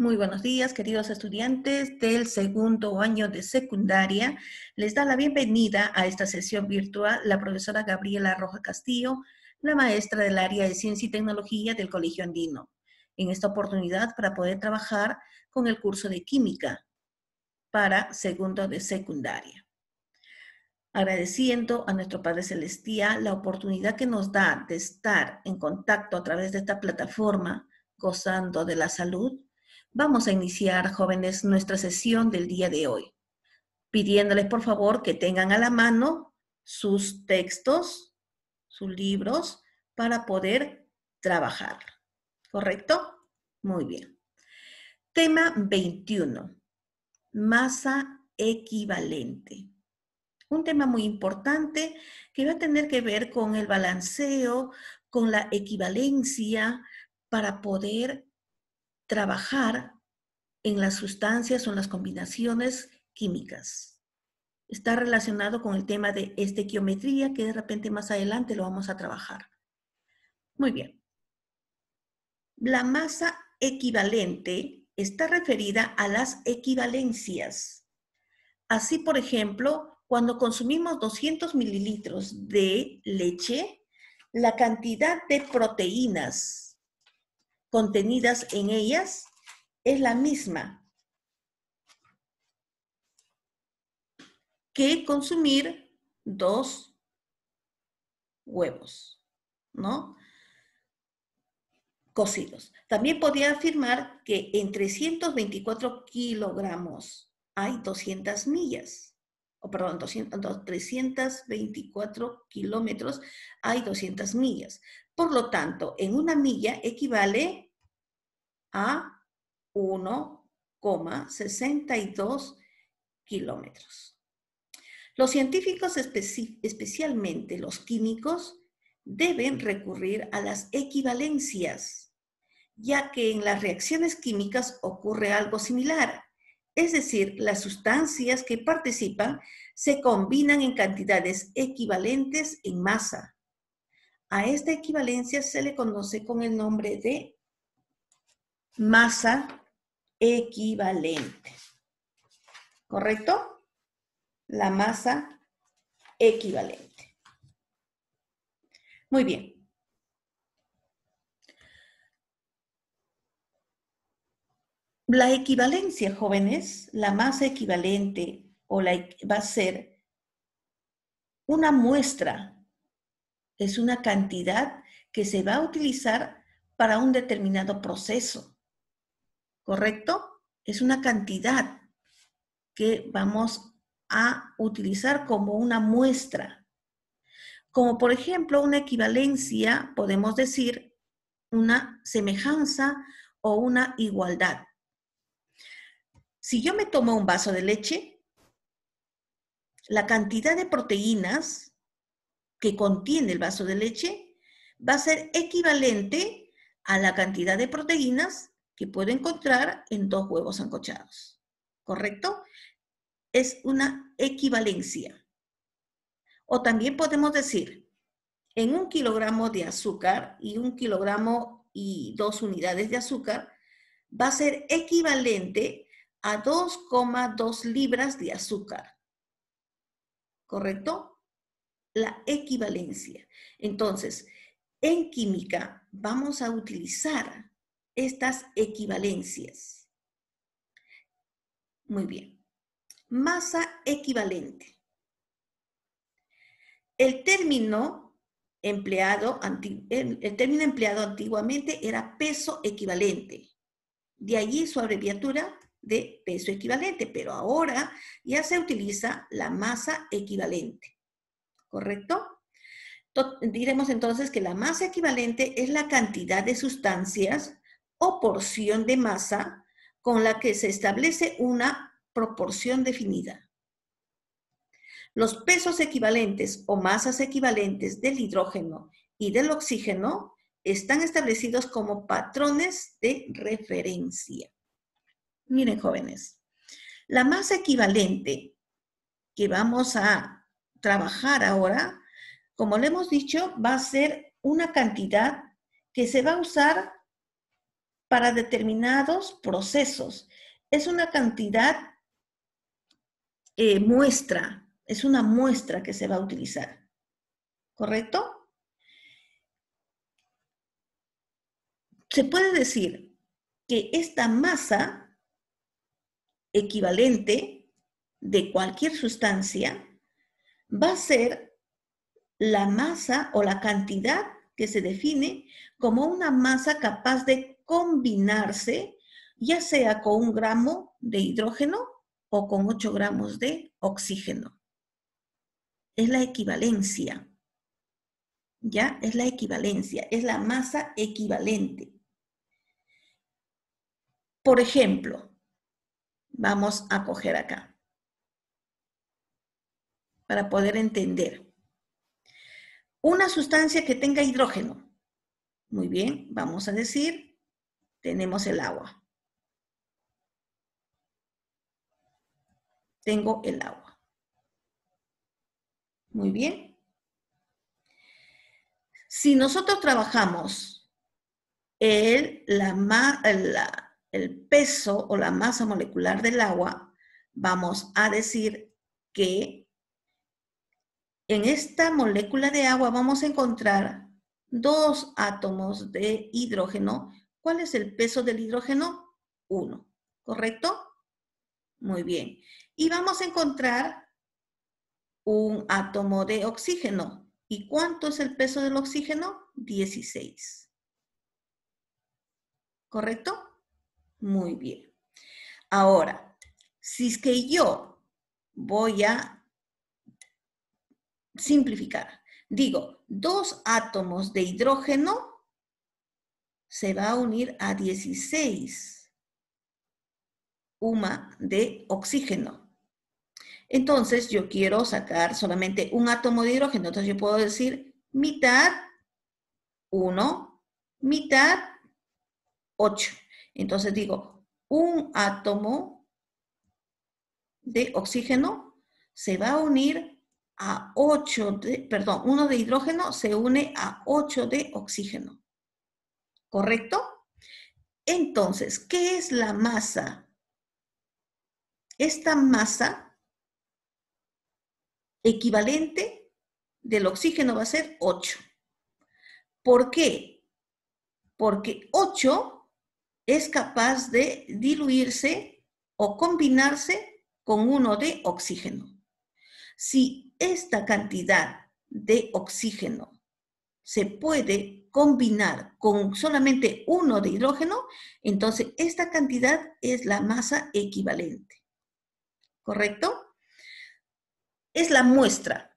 Muy buenos días, queridos estudiantes del segundo año de secundaria. Les da la bienvenida a esta sesión virtual la profesora Gabriela Roja Castillo, la maestra del área de Ciencia y Tecnología del Colegio Andino. En esta oportunidad para poder trabajar con el curso de Química para segundo de secundaria. Agradeciendo a nuestro Padre Celestia la oportunidad que nos da de estar en contacto a través de esta plataforma, gozando de la salud, Vamos a iniciar, jóvenes, nuestra sesión del día de hoy, pidiéndoles por favor que tengan a la mano sus textos, sus libros, para poder trabajar. ¿Correcto? Muy bien. Tema 21. Masa equivalente. Un tema muy importante que va a tener que ver con el balanceo, con la equivalencia para poder trabajar en las sustancias o en las combinaciones químicas. Está relacionado con el tema de estequiometría, que de repente más adelante lo vamos a trabajar. Muy bien. La masa equivalente está referida a las equivalencias. Así, por ejemplo, cuando consumimos 200 mililitros de leche, la cantidad de proteínas contenidas en ellas es la misma que consumir dos huevos, ¿no? Cocidos. También podría afirmar que en 324 kilogramos hay 200 millas, o perdón, 200, 324 kilómetros hay 200 millas. Por lo tanto, en una milla equivale a 1,62 kilómetros. Los científicos, especialmente los químicos, deben recurrir a las equivalencias, ya que en las reacciones químicas ocurre algo similar. Es decir, las sustancias que participan se combinan en cantidades equivalentes en masa, a esta equivalencia se le conoce con el nombre de masa equivalente. ¿Correcto? La masa equivalente. Muy bien. La equivalencia, jóvenes, la masa equivalente o la, va a ser una muestra es una cantidad que se va a utilizar para un determinado proceso. ¿Correcto? Es una cantidad que vamos a utilizar como una muestra. Como por ejemplo una equivalencia, podemos decir una semejanza o una igualdad. Si yo me tomo un vaso de leche, la cantidad de proteínas que contiene el vaso de leche va a ser equivalente a la cantidad de proteínas que puede encontrar en dos huevos ancochados, ¿Correcto? Es una equivalencia. O también podemos decir, en un kilogramo de azúcar y un kilogramo y dos unidades de azúcar va a ser equivalente a 2,2 libras de azúcar. ¿Correcto? la equivalencia. Entonces, en química vamos a utilizar estas equivalencias. Muy bien. Masa equivalente. El término empleado, el término empleado antiguamente era peso equivalente. De allí su abreviatura de peso equivalente, pero ahora ya se utiliza la masa equivalente. ¿correcto? Diremos entonces que la masa equivalente es la cantidad de sustancias o porción de masa con la que se establece una proporción definida. Los pesos equivalentes o masas equivalentes del hidrógeno y del oxígeno están establecidos como patrones de referencia. Miren, jóvenes, la masa equivalente que vamos a trabajar ahora, como le hemos dicho, va a ser una cantidad que se va a usar para determinados procesos. Es una cantidad eh, muestra, es una muestra que se va a utilizar. ¿Correcto? Se puede decir que esta masa equivalente de cualquier sustancia va a ser la masa o la cantidad que se define como una masa capaz de combinarse ya sea con un gramo de hidrógeno o con 8 gramos de oxígeno. Es la equivalencia. ¿Ya? Es la equivalencia, es la masa equivalente. Por ejemplo, vamos a coger acá para poder entender. Una sustancia que tenga hidrógeno. Muy bien, vamos a decir, tenemos el agua. Tengo el agua. Muy bien. Si nosotros trabajamos el, la, el peso o la masa molecular del agua, vamos a decir que en esta molécula de agua vamos a encontrar dos átomos de hidrógeno. ¿Cuál es el peso del hidrógeno? Uno. ¿correcto? Muy bien. Y vamos a encontrar un átomo de oxígeno. ¿Y cuánto es el peso del oxígeno? 16. ¿Correcto? Muy bien. Ahora, si es que yo voy a simplificar. Digo, dos átomos de hidrógeno se va a unir a 16 UMA de oxígeno. Entonces yo quiero sacar solamente un átomo de hidrógeno. Entonces yo puedo decir mitad 1, mitad 8. Entonces digo, un átomo de oxígeno se va a unir a 8 de, perdón, 1 de hidrógeno se une a 8 de oxígeno. ¿Correcto? Entonces, ¿qué es la masa? Esta masa equivalente del oxígeno va a ser 8. ¿Por qué? Porque 8 es capaz de diluirse o combinarse con uno de oxígeno. Si esta cantidad de oxígeno se puede combinar con solamente uno de hidrógeno, entonces esta cantidad es la masa equivalente. ¿Correcto? Es la muestra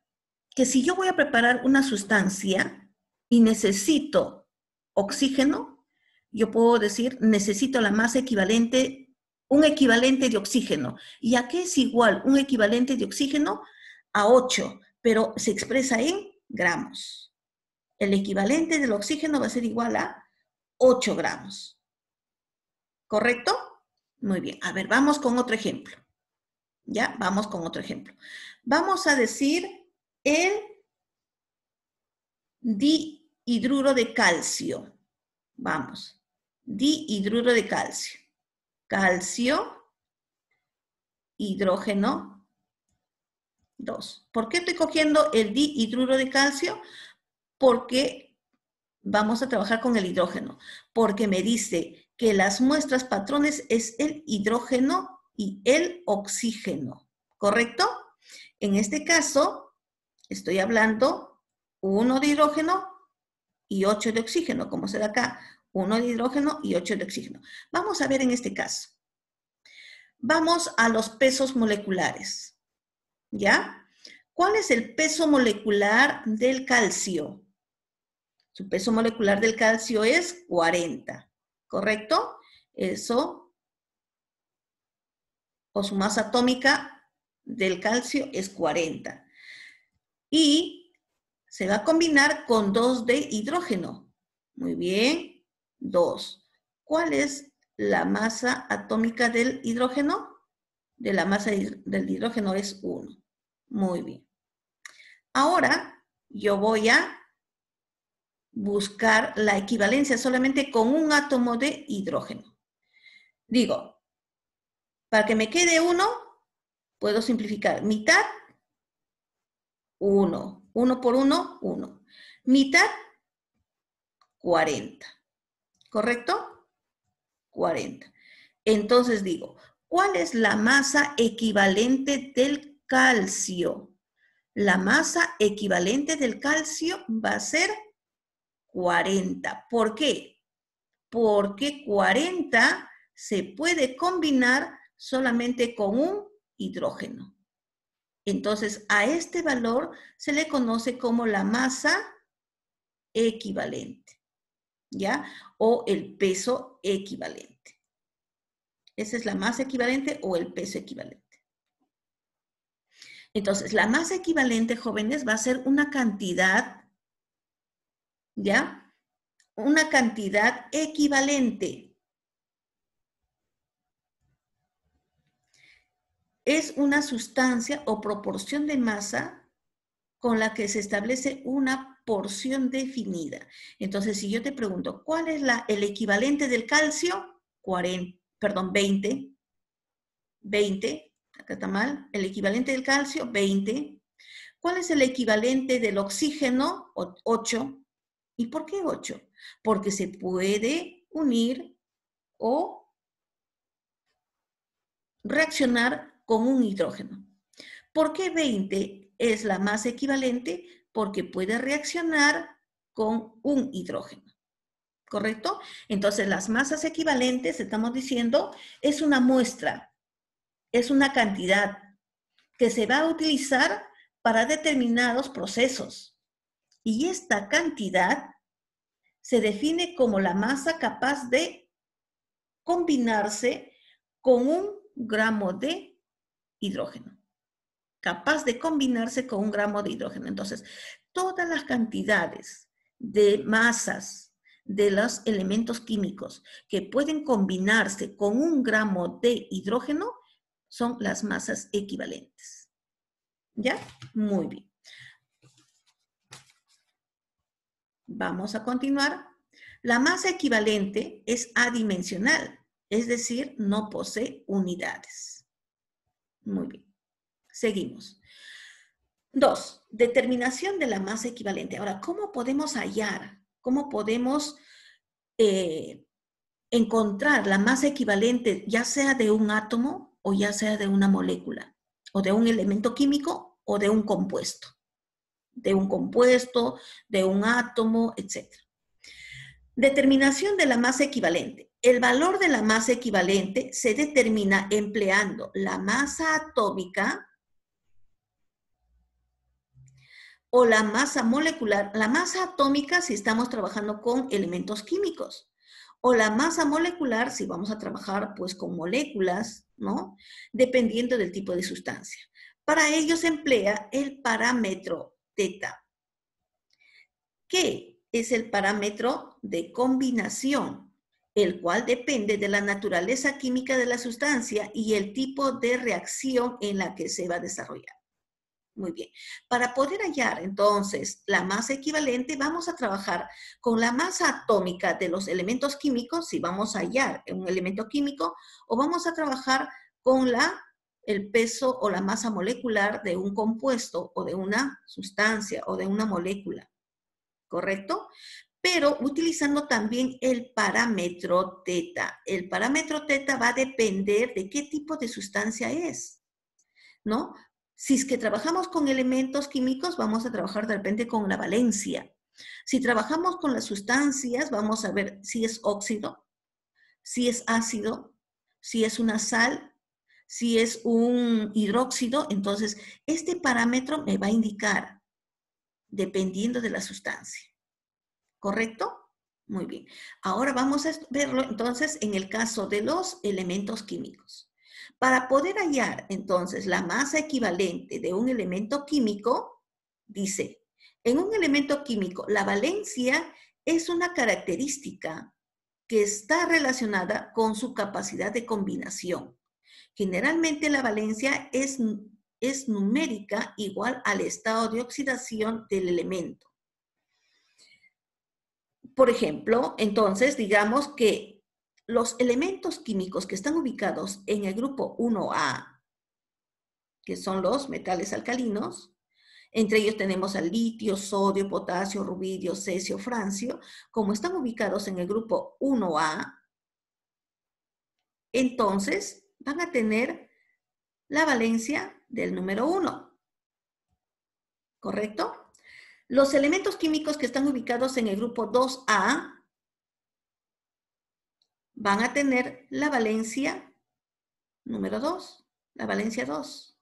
que si yo voy a preparar una sustancia y necesito oxígeno, yo puedo decir necesito la masa equivalente, un equivalente de oxígeno. ¿Y a qué es igual un equivalente de oxígeno? a 8, pero se expresa en gramos. El equivalente del oxígeno va a ser igual a 8 gramos. ¿Correcto? Muy bien. A ver, vamos con otro ejemplo. Ya, vamos con otro ejemplo. Vamos a decir el dihidruro de calcio. Vamos. Dihidruro de calcio. Calcio, hidrógeno, ¿Por qué estoy cogiendo el dihidruro de calcio? Porque vamos a trabajar con el hidrógeno, porque me dice que las muestras patrones es el hidrógeno y el oxígeno, ¿correcto? En este caso, estoy hablando 1 de hidrógeno y 8 de oxígeno, como se da acá, 1 de hidrógeno y 8 de oxígeno. Vamos a ver en este caso. Vamos a los pesos moleculares. ¿Ya? ¿Cuál es el peso molecular del calcio? Su peso molecular del calcio es 40, ¿correcto? Eso, o su masa atómica del calcio es 40. Y se va a combinar con 2 de hidrógeno. Muy bien, 2. ¿Cuál es la masa atómica del hidrógeno? De la masa del hidrógeno es 1. Muy bien. Ahora yo voy a buscar la equivalencia solamente con un átomo de hidrógeno. Digo, para que me quede uno, puedo simplificar. Mitad, uno. Uno por uno, uno. Mitad, 40. ¿Correcto? 40. Entonces digo, ¿cuál es la masa equivalente del calcio. La masa equivalente del calcio va a ser 40. ¿Por qué? Porque 40 se puede combinar solamente con un hidrógeno. Entonces, a este valor se le conoce como la masa equivalente, ¿ya? O el peso equivalente. Esa es la masa equivalente o el peso equivalente. Entonces, la masa equivalente, jóvenes, va a ser una cantidad, ¿ya? Una cantidad equivalente. Es una sustancia o proporción de masa con la que se establece una porción definida. Entonces, si yo te pregunto, ¿cuál es la, el equivalente del calcio? 40, perdón, 20. 20 mal, el equivalente del calcio, 20. ¿Cuál es el equivalente del oxígeno? 8. ¿Y por qué 8? Porque se puede unir o reaccionar con un hidrógeno. ¿Por qué 20 es la masa equivalente? Porque puede reaccionar con un hidrógeno. ¿Correcto? Entonces, las masas equivalentes, estamos diciendo, es una muestra es una cantidad que se va a utilizar para determinados procesos. Y esta cantidad se define como la masa capaz de combinarse con un gramo de hidrógeno. Capaz de combinarse con un gramo de hidrógeno. Entonces, todas las cantidades de masas de los elementos químicos que pueden combinarse con un gramo de hidrógeno son las masas equivalentes. ¿Ya? Muy bien. Vamos a continuar. La masa equivalente es adimensional, es decir, no posee unidades. Muy bien. Seguimos. Dos, determinación de la masa equivalente. Ahora, ¿cómo podemos hallar, cómo podemos eh, encontrar la masa equivalente, ya sea de un átomo o ya sea de una molécula, o de un elemento químico o de un compuesto, de un compuesto, de un átomo, etc. Determinación de la masa equivalente. El valor de la masa equivalente se determina empleando la masa atómica o la masa molecular, la masa atómica si estamos trabajando con elementos químicos, o la masa molecular si vamos a trabajar pues con moléculas Dependiendo del tipo de sustancia. Para ello se emplea el parámetro teta. que es el parámetro de combinación? El cual depende de la naturaleza química de la sustancia y el tipo de reacción en la que se va a desarrollar. Muy bien. Para poder hallar entonces la masa equivalente, vamos a trabajar con la masa atómica de los elementos químicos, si vamos a hallar un elemento químico, o vamos a trabajar con la, el peso o la masa molecular de un compuesto o de una sustancia o de una molécula. ¿Correcto? Pero utilizando también el parámetro teta. El parámetro teta va a depender de qué tipo de sustancia es. ¿no? Si es que trabajamos con elementos químicos, vamos a trabajar de repente con la valencia. Si trabajamos con las sustancias, vamos a ver si es óxido, si es ácido, si es una sal, si es un hidróxido. Entonces, este parámetro me va a indicar dependiendo de la sustancia. ¿Correcto? Muy bien. Ahora vamos a verlo entonces en el caso de los elementos químicos. Para poder hallar entonces la masa equivalente de un elemento químico, dice, en un elemento químico la valencia es una característica que está relacionada con su capacidad de combinación. Generalmente la valencia es, es numérica igual al estado de oxidación del elemento. Por ejemplo, entonces digamos que los elementos químicos que están ubicados en el grupo 1A, que son los metales alcalinos, entre ellos tenemos al litio, sodio, potasio, rubidio, cesio, francio, como están ubicados en el grupo 1A, entonces van a tener la valencia del número 1. ¿Correcto? Los elementos químicos que están ubicados en el grupo 2A van a tener la valencia número 2, la valencia 2.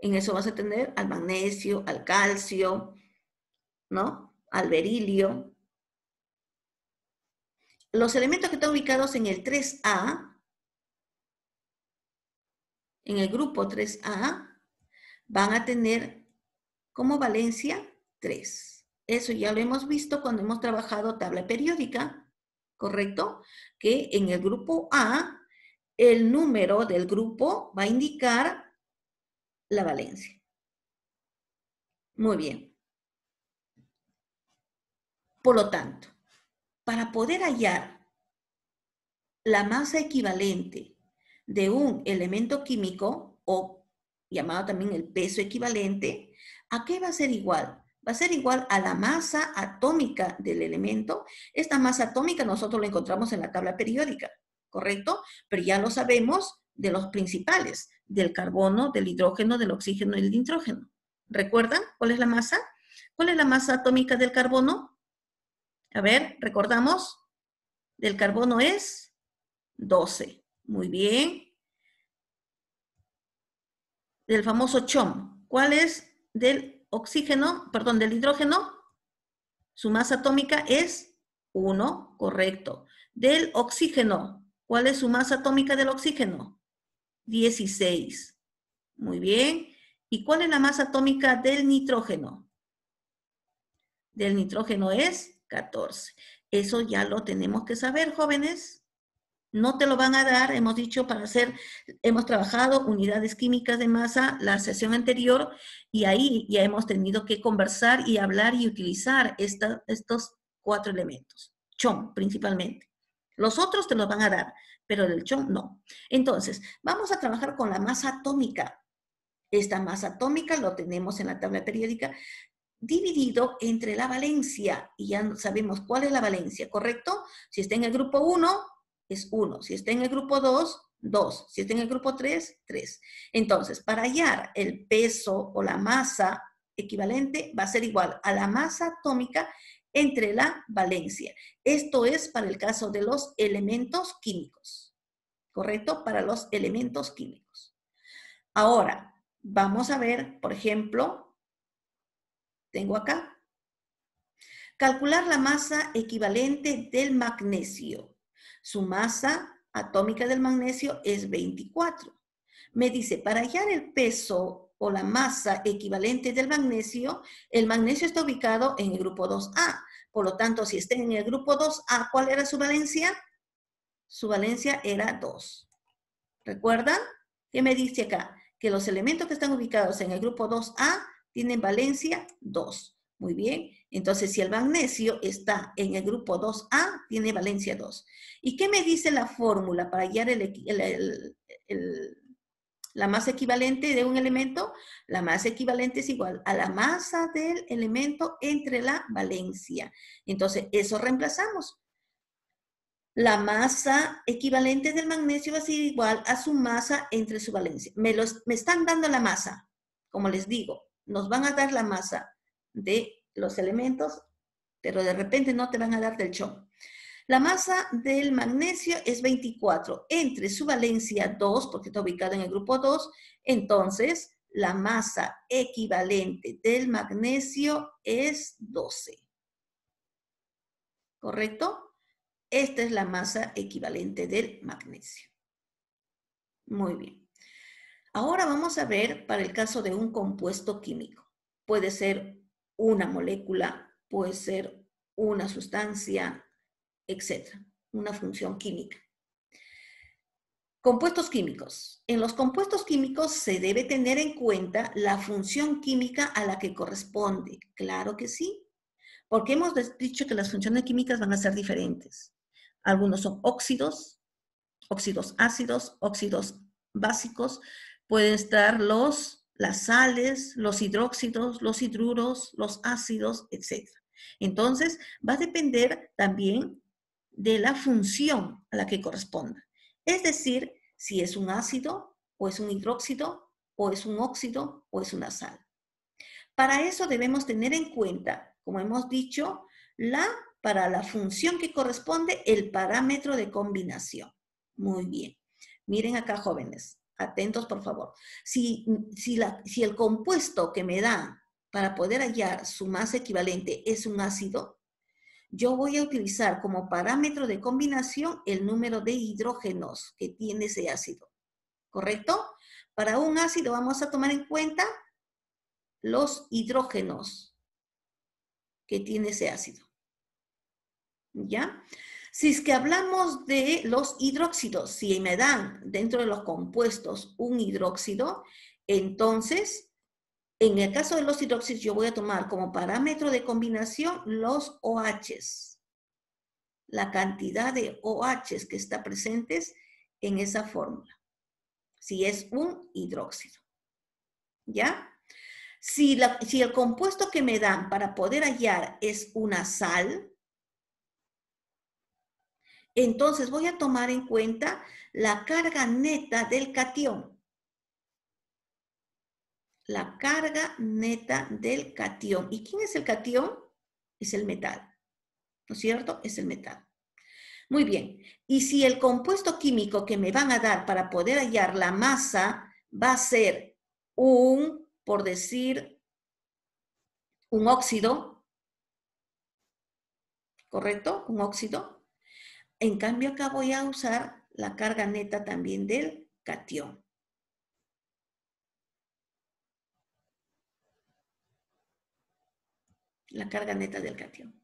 En eso vas a tener al magnesio, al calcio, ¿no? Al berilio. Los elementos que están ubicados en el 3A, en el grupo 3A, van a tener como valencia 3. Eso ya lo hemos visto cuando hemos trabajado tabla periódica ¿correcto? Que en el grupo A, el número del grupo va a indicar la valencia. Muy bien. Por lo tanto, para poder hallar la masa equivalente de un elemento químico, o llamado también el peso equivalente, ¿a qué va a ser igual? va a ser igual a la masa atómica del elemento. Esta masa atómica nosotros la encontramos en la tabla periódica, ¿correcto? Pero ya lo sabemos de los principales, del carbono, del hidrógeno, del oxígeno y del nitrógeno. ¿Recuerdan cuál es la masa? ¿Cuál es la masa atómica del carbono? A ver, recordamos. Del carbono es 12. Muy bien. Del famoso CHOM. ¿Cuál es del oxígeno, perdón, del hidrógeno, su masa atómica es 1, correcto. Del oxígeno, ¿cuál es su masa atómica del oxígeno? 16. Muy bien. ¿Y cuál es la masa atómica del nitrógeno? Del nitrógeno es 14. Eso ya lo tenemos que saber, jóvenes no te lo van a dar, hemos dicho, para hacer, hemos trabajado unidades químicas de masa la sesión anterior y ahí ya hemos tenido que conversar y hablar y utilizar estos cuatro elementos, chom principalmente. Los otros te los van a dar, pero el chom no. Entonces, vamos a trabajar con la masa atómica. Esta masa atómica lo tenemos en la tabla periódica dividido entre la valencia, y ya sabemos cuál es la valencia, ¿correcto? Si está en el grupo 1, es 1. Si está en el grupo 2, 2. Si está en el grupo 3, 3. Entonces, para hallar el peso o la masa equivalente va a ser igual a la masa atómica entre la valencia. Esto es para el caso de los elementos químicos, ¿correcto? Para los elementos químicos. Ahora, vamos a ver, por ejemplo, tengo acá, calcular la masa equivalente del magnesio. Su masa atómica del magnesio es 24. Me dice, para hallar el peso o la masa equivalente del magnesio, el magnesio está ubicado en el grupo 2A. Por lo tanto, si está en el grupo 2A, ¿cuál era su valencia? Su valencia era 2. ¿Recuerdan? ¿Qué me dice acá? Que los elementos que están ubicados en el grupo 2A tienen valencia 2. Muy bien. Entonces, si el magnesio está en el grupo 2A, tiene valencia 2. ¿Y qué me dice la fórmula para guiar la masa equivalente de un elemento? La masa equivalente es igual a la masa del elemento entre la valencia. Entonces, eso reemplazamos. La masa equivalente del magnesio va a ser igual a su masa entre su valencia. Me, los, me están dando la masa, como les digo. Nos van a dar la masa de los elementos, pero de repente no te van a dar del chon. La masa del magnesio es 24. Entre su valencia 2, porque está ubicado en el grupo 2, entonces la masa equivalente del magnesio es 12. ¿Correcto? Esta es la masa equivalente del magnesio. Muy bien. Ahora vamos a ver para el caso de un compuesto químico. Puede ser una molécula, puede ser una sustancia, etcétera, una función química. Compuestos químicos. En los compuestos químicos se debe tener en cuenta la función química a la que corresponde. Claro que sí, porque hemos dicho que las funciones químicas van a ser diferentes. Algunos son óxidos, óxidos ácidos, óxidos básicos, pueden estar los las sales, los hidróxidos, los hidruros, los ácidos, etc. Entonces, va a depender también de la función a la que corresponda. Es decir, si es un ácido o es un hidróxido o es un óxido o es una sal. Para eso debemos tener en cuenta, como hemos dicho, la para la función que corresponde el parámetro de combinación. Muy bien. Miren acá, jóvenes atentos por favor, si, si, el compuesto que me da para poder hallar su masa equivalente es un ácido, yo voy a utilizar como parámetro de combinación el número de hidrógenos que tiene ese ácido, ¿correcto? Para un ácido vamos a tomar en cuenta los hidrógenos que tiene ese ácido. ¿Ya? Si es que hablamos de los hidróxidos, si me dan dentro de los compuestos un hidróxido, entonces, en el caso de los hidróxidos, yo voy a tomar como parámetro de combinación los OHs, la cantidad de OHs que está presentes en esa fórmula, si es un hidróxido. ¿Ya? Si, si el compuesto que me dan para poder hallar es una sal, entonces voy a tomar en cuenta la carga neta del catión. La carga neta del catión. ¿Y quién es el catión? Es el metal. ¿No es cierto? Es el metal. Muy bien. Y si el compuesto químico que me van a dar para poder hallar la masa va a ser un, por decir, un óxido, ¿correcto? Un óxido. En cambio, acá voy a usar la carga neta también del cation. La carga neta del cation.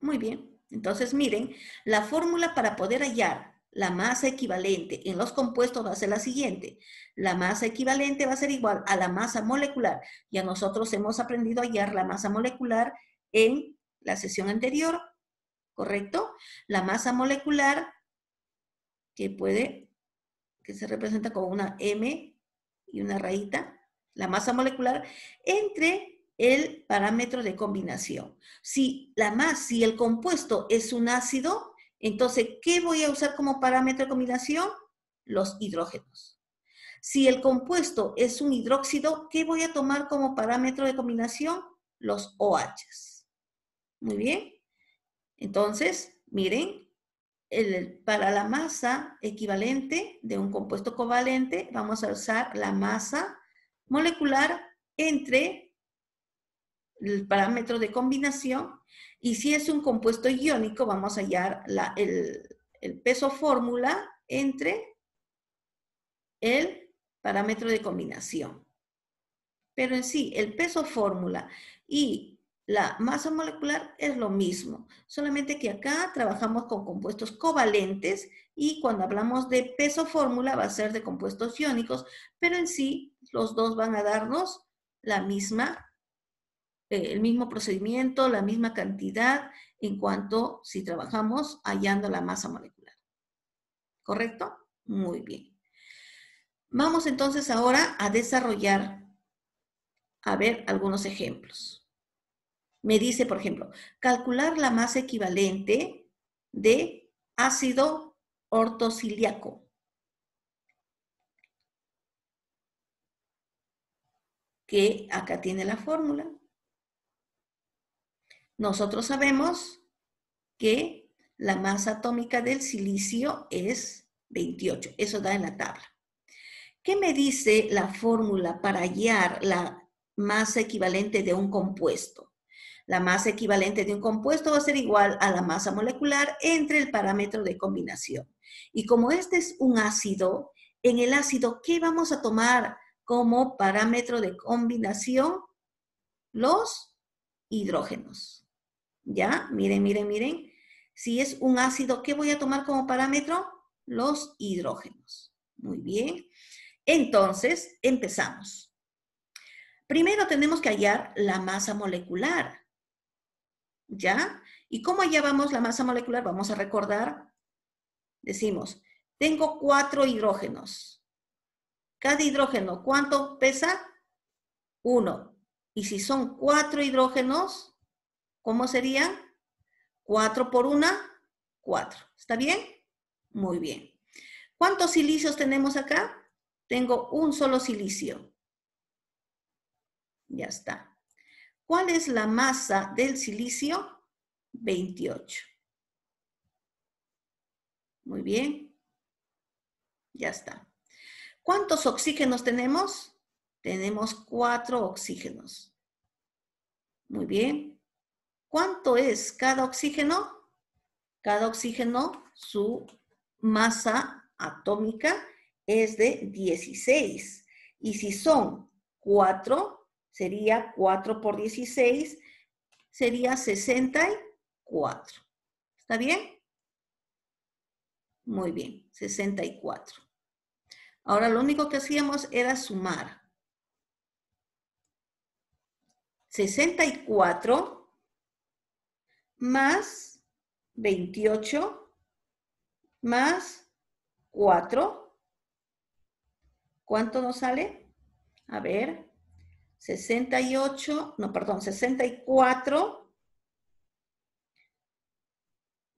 Muy bien. Entonces, miren, la fórmula para poder hallar la masa equivalente en los compuestos va a ser la siguiente. La masa equivalente va a ser igual a la masa molecular. Ya nosotros hemos aprendido a hallar la masa molecular en la sesión anterior ¿correcto? La masa molecular que puede, que se representa con una M y una rayita, la masa molecular entre el parámetro de combinación. Si, la masa, si el compuesto es un ácido, entonces, ¿qué voy a usar como parámetro de combinación? Los hidrógenos. Si el compuesto es un hidróxido, ¿qué voy a tomar como parámetro de combinación? Los OHs. Muy bien. Entonces, miren, para la masa equivalente de un compuesto covalente, vamos a usar la masa molecular entre el parámetro de combinación y si es un compuesto iónico, vamos a hallar el, el peso fórmula entre el parámetro de combinación. Pero en sí, el peso fórmula y la masa molecular es lo mismo, solamente que acá trabajamos con compuestos covalentes y cuando hablamos de peso fórmula va a ser de compuestos iónicos, pero en sí los dos van a darnos la misma, eh, el mismo procedimiento, la misma cantidad en cuanto si trabajamos hallando la masa molecular. ¿Correcto? Muy bien. Vamos entonces ahora a desarrollar, a ver algunos ejemplos me dice, por ejemplo, calcular la masa equivalente de ácido ortociliaco. Que acá tiene la fórmula. Nosotros sabemos que la masa atómica del silicio es 28. Eso da en la tabla. ¿Qué me dice la fórmula para hallar la masa equivalente de un compuesto? La masa equivalente de un compuesto va a ser igual a la masa molecular entre el parámetro de combinación. Y como este es un ácido, en el ácido, ¿qué vamos a tomar como parámetro de combinación? Los hidrógenos. ¿Ya? Miren, miren, miren. Si es un ácido, ¿qué voy a tomar como parámetro? Los hidrógenos. Muy bien. Entonces, empezamos. Primero tenemos que hallar la masa molecular. ¿ya? ¿Y cómo llevamos la masa molecular? Vamos a recordar, decimos, tengo cuatro hidrógenos. Cada hidrógeno, ¿cuánto pesa? Uno. Y si son cuatro hidrógenos, ¿cómo serían? Cuatro por una, cuatro. ¿Está bien? Muy bien. ¿Cuántos silicios tenemos acá? Tengo un solo silicio. Ya está. ¿Cuál es la masa del silicio? 28. Muy bien. Ya está. ¿Cuántos oxígenos tenemos? Tenemos cuatro oxígenos. Muy bien. ¿Cuánto es cada oxígeno? Cada oxígeno, su masa atómica es de 16. Y si son cuatro sería 4 por 16, sería 64. ¿Está bien? Muy bien, 64. Ahora lo único que hacíamos era sumar. 64 más 28 más 4. ¿Cuánto nos sale? A ver, 68, no, perdón, 64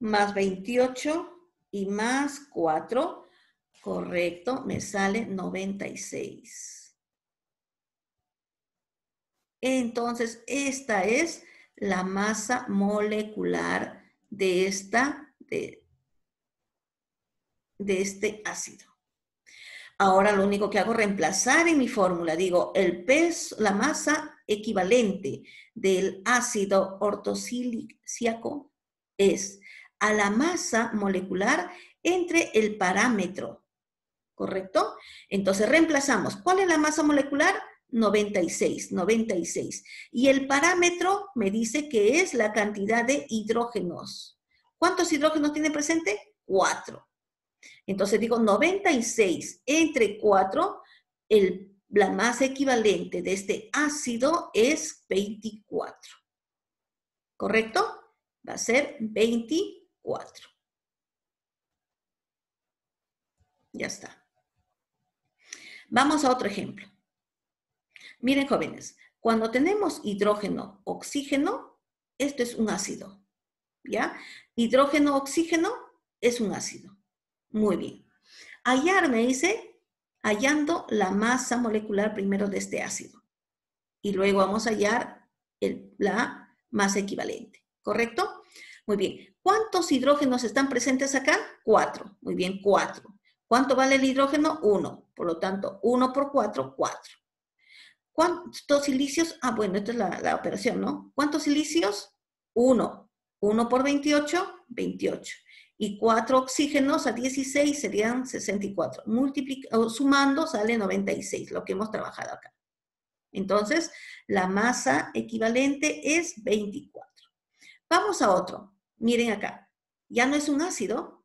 más 28 y más 4, correcto, me sale 96. Entonces, esta es la masa molecular de, esta, de, de este ácido. Ahora lo único que hago es reemplazar en mi fórmula, digo, el peso, la masa equivalente del ácido ortosílico es a la masa molecular entre el parámetro, ¿correcto? Entonces reemplazamos, ¿cuál es la masa molecular? 96, 96. Y el parámetro me dice que es la cantidad de hidrógenos. ¿Cuántos hidrógenos tiene presente? 4. Entonces digo 96 entre 4, el, la masa equivalente de este ácido es 24. ¿Correcto? Va a ser 24. Ya está. Vamos a otro ejemplo. Miren jóvenes, cuando tenemos hidrógeno, oxígeno, esto es un ácido. ¿Ya? Hidrógeno, oxígeno es un ácido. Muy bien. Hallar me dice, hallando la masa molecular primero de este ácido. Y luego vamos a hallar el, la masa equivalente, ¿correcto? Muy bien. ¿Cuántos hidrógenos están presentes acá? Cuatro. Muy bien, cuatro. ¿Cuánto vale el hidrógeno? Uno. Por lo tanto, uno por cuatro, cuatro. ¿Cuántos silicios? Ah, bueno, esta es la, la operación, ¿no? ¿Cuántos silicios? Uno. Uno por 28, 28 y 4 oxígenos a 16 serían 64. multiplicando sumando sale 96, lo que hemos trabajado acá. Entonces, la masa equivalente es 24. Vamos a otro. Miren acá. Ya no es un ácido.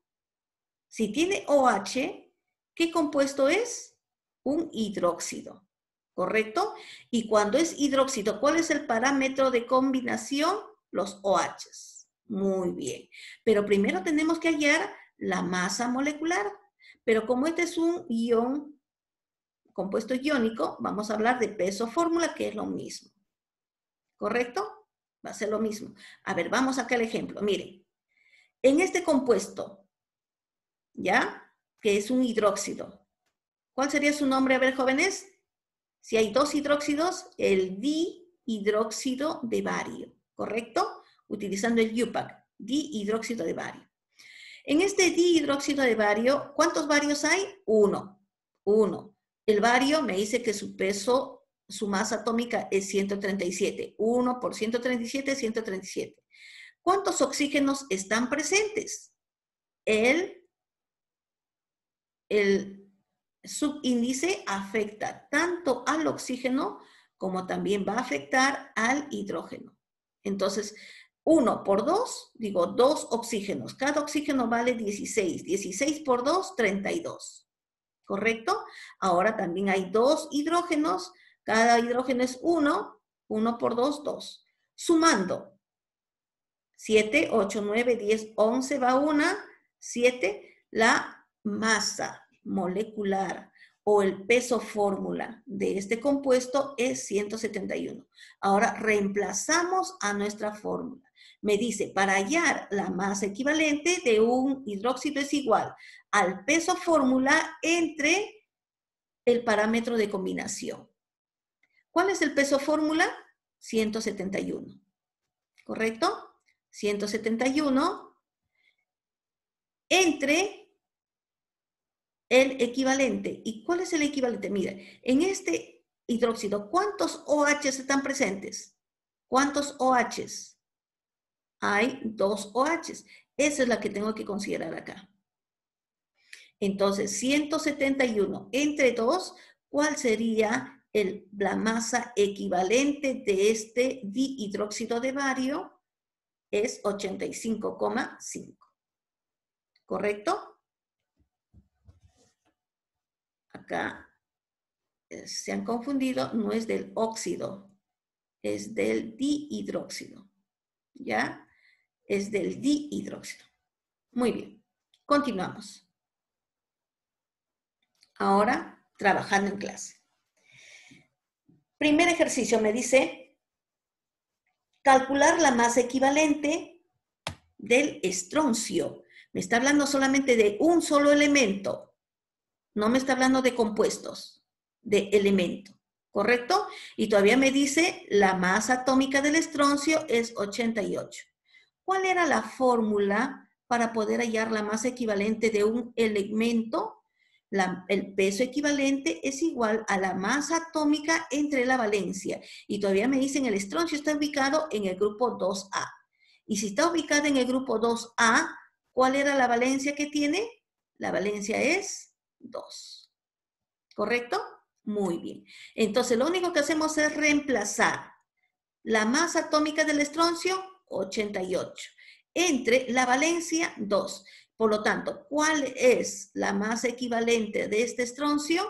Si tiene OH, ¿qué compuesto es? Un hidróxido, ¿correcto? Y cuando es hidróxido, ¿cuál es el parámetro de combinación? Los OHs. Muy bien. Pero primero tenemos que hallar la masa molecular. Pero como este es un ion, compuesto iónico, vamos a hablar de peso fórmula, que es lo mismo. ¿Correcto? Va a ser lo mismo. A ver, vamos acá al ejemplo. Miren, en este compuesto, ¿ya? Que es un hidróxido. ¿Cuál sería su nombre, a ver, jóvenes? Si hay dos hidróxidos, el di-hidróxido de bario, ¿correcto? utilizando el UPAC, dihidróxido de bario. En este dihidróxido de bario, ¿cuántos varios hay? Uno. Uno. El bario me dice que su peso, su masa atómica es 137. 1 por 137, 137. ¿Cuántos oxígenos están presentes? El, el subíndice afecta tanto al oxígeno como también va a afectar al hidrógeno. Entonces, 1 por 2, digo 2 oxígenos. Cada oxígeno vale 16. 16 por 2, 32. ¿Correcto? Ahora también hay 2 hidrógenos. Cada hidrógeno es 1. 1 por 2, 2. Sumando. 7, 8, 9, 10, 11 va una. 7, la masa molecular o el peso fórmula de este compuesto es 171. Ahora reemplazamos a nuestra fórmula me dice, para hallar la masa equivalente de un hidróxido es igual al peso fórmula entre el parámetro de combinación. ¿Cuál es el peso fórmula? 171. ¿Correcto? 171 entre el equivalente. ¿Y cuál es el equivalente? Mira, en este hidróxido, ¿cuántos OH están presentes? ¿Cuántos OHs? hay dos OH. Esa es la que tengo que considerar acá. Entonces, 171 entre 2, ¿cuál sería el, la masa equivalente de este dihidróxido de bario? Es 85,5. ¿Correcto? Acá eh, se han confundido, no es del óxido, es del dihidróxido. ¿Ya? es del dihidróxido. Muy bien, continuamos. Ahora, trabajando en clase. Primer ejercicio me dice calcular la masa equivalente del estroncio. Me está hablando solamente de un solo elemento. No me está hablando de compuestos, de elemento. ¿Correcto? Y todavía me dice la masa atómica del estroncio es 88. ¿Cuál era la fórmula para poder hallar la masa equivalente de un elemento? el peso equivalente es igual a la masa atómica entre la valencia. Y todavía me dicen el estroncio está ubicado en el grupo 2A. Y si está ubicado en el grupo 2A, ¿cuál era la valencia que tiene? La valencia es 2. ¿Correcto? Muy bien. Entonces, lo único que hacemos es reemplazar la masa atómica del estroncio 88 entre la valencia 2. Por lo tanto, ¿cuál es la más equivalente de este estroncio?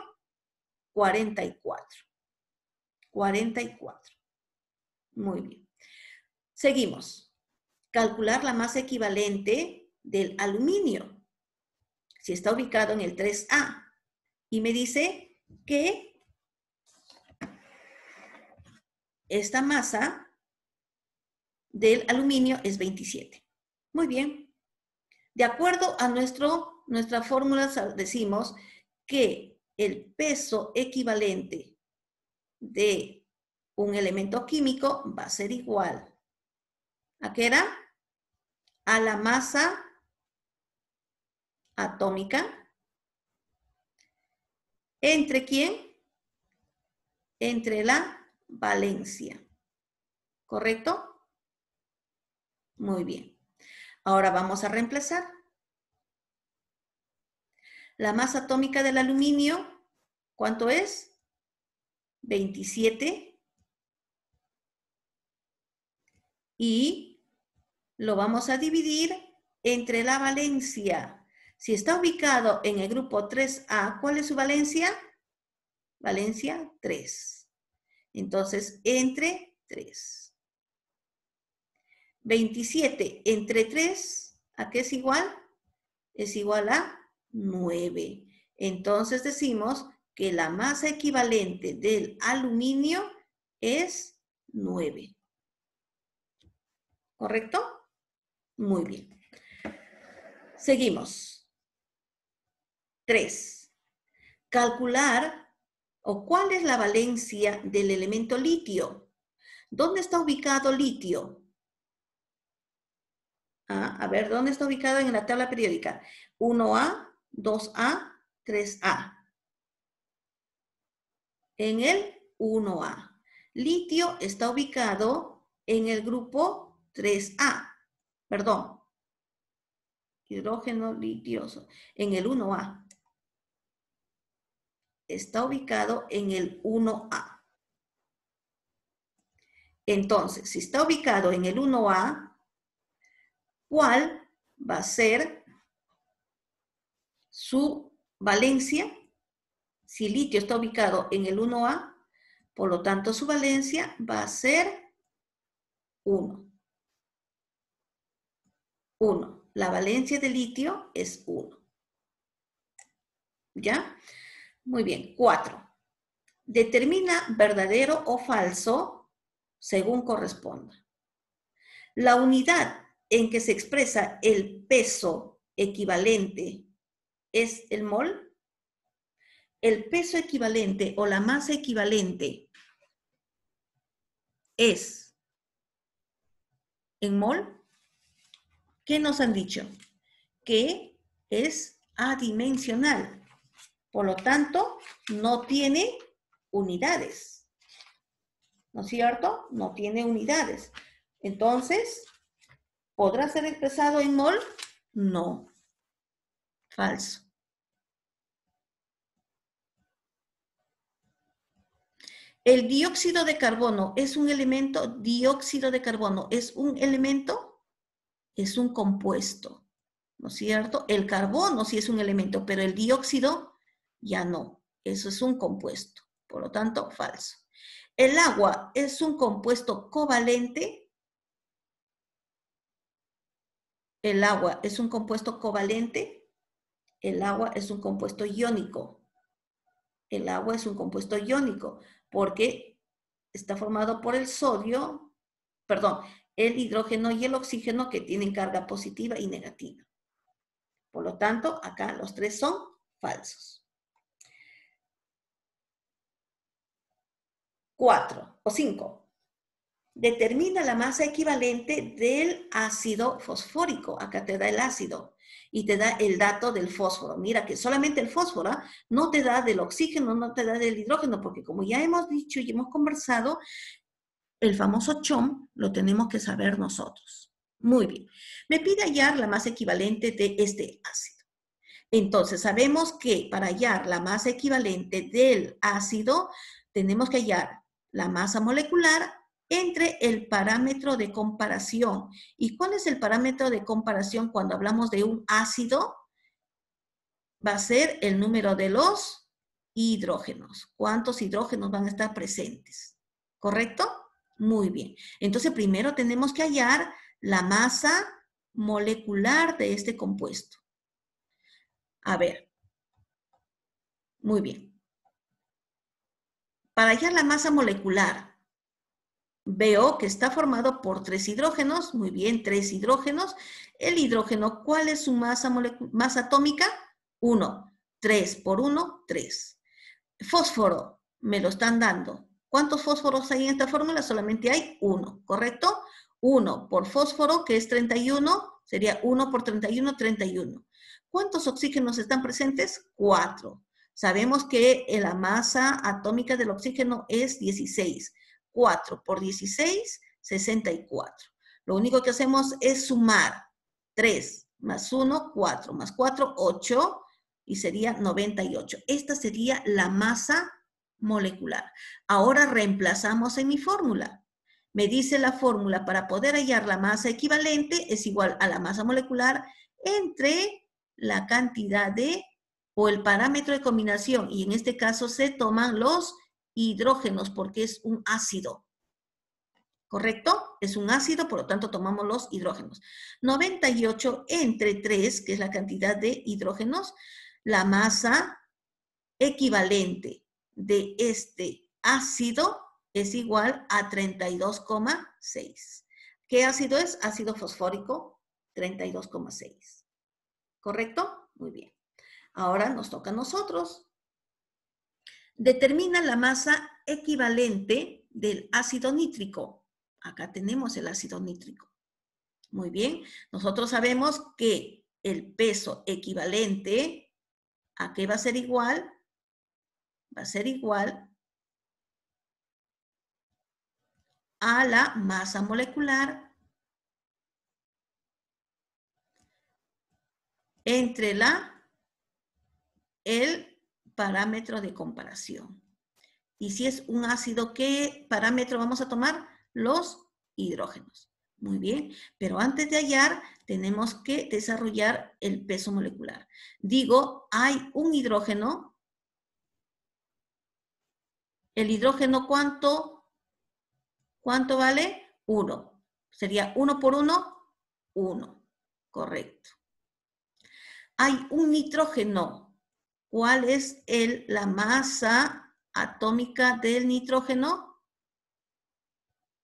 44. 44. Muy bien. Seguimos. Calcular la masa equivalente del aluminio. Si está ubicado en el 3A. Y me dice que esta masa del aluminio es 27. Muy bien. De acuerdo a nuestro, nuestra fórmula, decimos que el peso equivalente de un elemento químico va a ser igual. ¿A qué era? A la masa atómica. ¿Entre quién? Entre la valencia. ¿Correcto? Muy bien. Ahora vamos a reemplazar. La masa atómica del aluminio, ¿cuánto es? 27. Y lo vamos a dividir entre la valencia. Si está ubicado en el grupo 3A, ¿cuál es su valencia? Valencia 3. Entonces, entre 3. 27 entre 3, ¿a qué es igual? Es igual a 9. Entonces decimos que la masa equivalente del aluminio es 9. ¿Correcto? Muy bien. Seguimos. 3. Calcular o cuál es la valencia del elemento litio. ¿Dónde está ubicado litio? Ah, a ver, ¿dónde está ubicado en la tabla periódica? 1A, 2A, 3A. En el 1A. Litio está ubicado en el grupo 3A. Perdón. Hidrógeno litioso. En el 1A. Está ubicado en el 1A. Entonces, si está ubicado en el 1A, cuál va a ser su valencia. Si litio está ubicado en el 1A, por lo tanto su valencia va a ser 1. 1. La valencia de litio es 1. ¿Ya? Muy bien. 4. Determina verdadero o falso según corresponda. La unidad en que se expresa el peso equivalente es el mol. El peso equivalente o la masa equivalente es en mol. ¿Qué nos han dicho? Que es adimensional. Por lo tanto, no tiene unidades. ¿No es cierto? No tiene unidades. Entonces, ¿Podrá ser expresado en mol? No. Falso. El dióxido de carbono es un elemento, dióxido de carbono es un elemento, es un compuesto, ¿no es cierto? El carbono sí es un elemento, pero el dióxido ya no, eso es un compuesto, por lo tanto, falso. El agua es un compuesto covalente, El agua es un compuesto covalente, el agua es un compuesto iónico. El agua es un compuesto iónico porque está formado por el sodio, perdón, el hidrógeno y el oxígeno que tienen carga positiva y negativa. Por lo tanto, acá los tres son falsos. Cuatro o cinco determina la masa equivalente del ácido fosfórico. Acá te da el ácido y te da el dato del fósforo. Mira que solamente el fósforo ¿ah? no te da del oxígeno, no te da del hidrógeno, porque como ya hemos dicho y hemos conversado, el famoso CHOM lo tenemos que saber nosotros. Muy bien. Me pide hallar la masa equivalente de este ácido. Entonces, sabemos que para hallar la masa equivalente del ácido, tenemos que hallar la masa molecular entre el parámetro de comparación. ¿Y cuál es el parámetro de comparación cuando hablamos de un ácido? Va a ser el número de los hidrógenos. ¿Cuántos hidrógenos van a estar presentes? ¿Correcto? Muy bien. Entonces, primero tenemos que hallar la masa molecular de este compuesto. A ver. Muy bien. Para hallar la masa molecular, Veo que está formado por tres hidrógenos, muy bien, tres hidrógenos. El hidrógeno, ¿cuál es su masa, atómica? Uno. Tres por uno, tres. Fósforo, me lo están dando. ¿Cuántos fósforos hay en esta fórmula? Solamente hay uno, ¿correcto? Uno por fósforo, que es 31, sería 1 por 31, 31. ¿Cuántos oxígenos están presentes? Cuatro. Sabemos que eh, la masa atómica del oxígeno es 16. 4 por 16, 64. Lo único que hacemos es sumar 3 más 1, 4 más 4, 8 y sería 98. Esta sería la masa molecular. Ahora reemplazamos en mi fórmula. Me dice la fórmula para poder hallar la masa equivalente es igual a la masa molecular entre la cantidad de o el parámetro de combinación y en este caso se toman los hidrógenos porque es un ácido. ¿Correcto? Es un ácido, por lo tanto tomamos los hidrógenos. 98 entre 3, que es la cantidad de hidrógenos, la masa equivalente de este ácido es igual a 32,6. ¿Qué ácido es? Ácido fosfórico, 32,6. ¿Correcto? Muy bien. Ahora nos toca a nosotros Determina la masa equivalente del ácido nítrico. Acá tenemos el ácido nítrico. Muy bien, nosotros sabemos que el peso equivalente, ¿a qué va a ser igual? Va a ser igual a la masa molecular entre la, el parámetro de comparación. Y si es un ácido, ¿qué parámetro vamos a tomar? Los hidrógenos. Muy bien, pero antes de hallar tenemos que desarrollar el peso molecular. Digo, hay un hidrógeno. ¿El hidrógeno cuánto? ¿Cuánto vale? Uno. Sería uno por uno, uno. Correcto. Hay un nitrógeno ¿Cuál es el, la masa atómica del nitrógeno?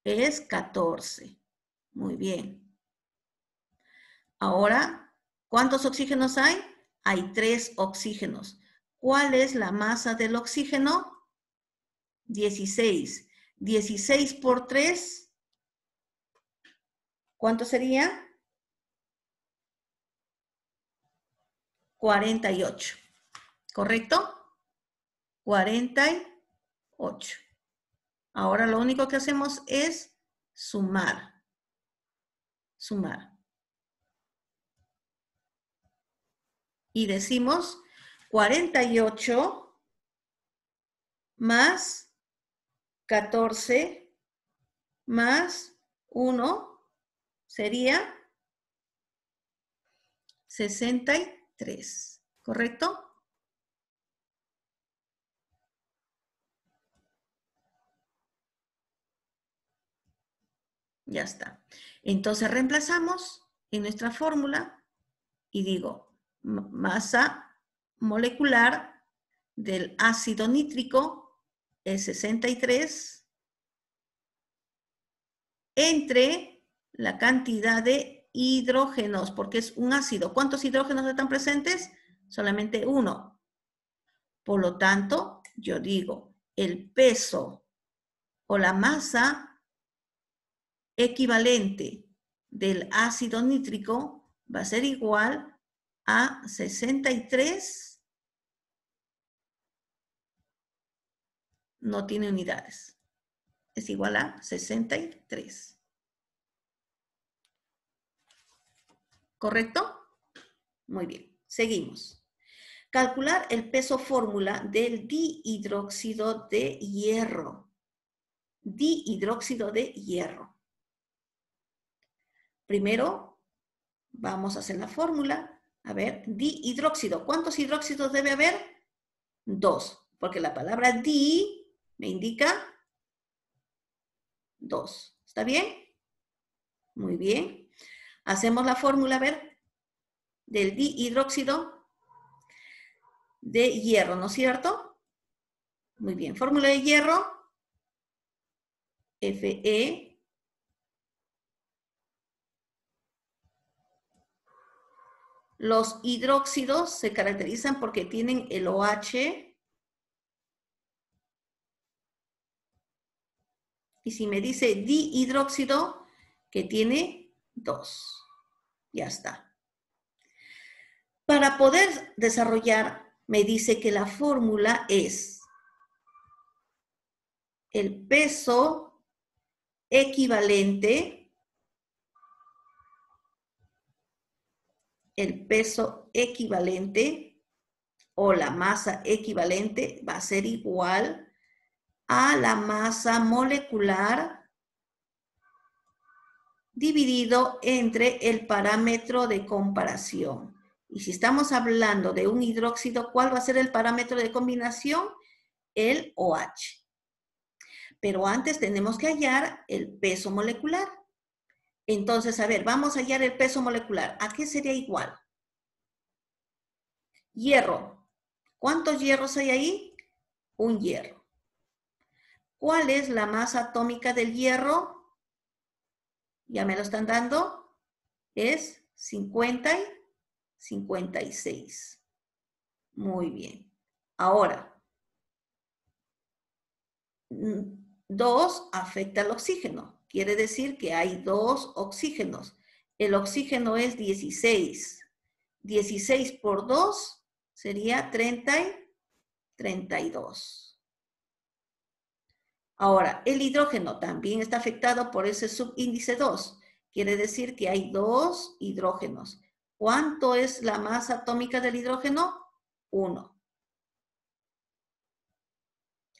Es 14. Muy bien. Ahora, ¿cuántos oxígenos hay? Hay tres oxígenos. ¿Cuál es la masa del oxígeno? 16. 16 por 3, ¿cuánto sería? 48. ¿correcto? 48. Ahora lo único que hacemos es sumar. Sumar. Y decimos 48 más 14 más 1 sería 63, ¿correcto? Ya está. Entonces reemplazamos en nuestra fórmula y digo masa molecular del ácido nítrico es 63 entre la cantidad de hidrógenos, porque es un ácido. ¿Cuántos hidrógenos están presentes? Solamente uno. Por lo tanto, yo digo, el peso o la masa equivalente del ácido nítrico va a ser igual a 63, no tiene unidades, es igual a 63. ¿Correcto? Muy bien, seguimos. Calcular el peso fórmula del dihidróxido de hierro. Dihidróxido de hierro. Primero, vamos a hacer la fórmula. A ver, dihidróxido. ¿Cuántos hidróxidos debe haber? Dos, porque la palabra di me indica dos. ¿Está bien? Muy bien. Hacemos la fórmula, a ver, del dihidróxido de hierro, ¿no es cierto? Muy bien. Fórmula de hierro, Fe Los hidróxidos se caracterizan porque tienen el OH. Y si me dice dihidróxido, que tiene dos. Ya está. Para poder desarrollar, me dice que la fórmula es el peso equivalente el peso equivalente o la masa equivalente va a ser igual a la masa molecular dividido entre el parámetro de comparación. Y si estamos hablando de un hidróxido, ¿cuál va a ser el parámetro de combinación? El OH. Pero antes tenemos que hallar el peso molecular. Entonces, a ver, vamos a hallar el peso molecular. ¿A qué sería igual? Hierro. ¿Cuántos hierros hay ahí? Un hierro. ¿Cuál es la masa atómica del hierro? Ya me lo están dando. Es 50 y 56. Muy bien. Ahora, 2 afecta al oxígeno. Quiere decir que hay dos oxígenos. El oxígeno es 16. 16 por 2 sería 30 32. Ahora, el hidrógeno también está afectado por ese subíndice 2. Quiere decir que hay dos hidrógenos. ¿Cuánto es la masa atómica del hidrógeno? 1.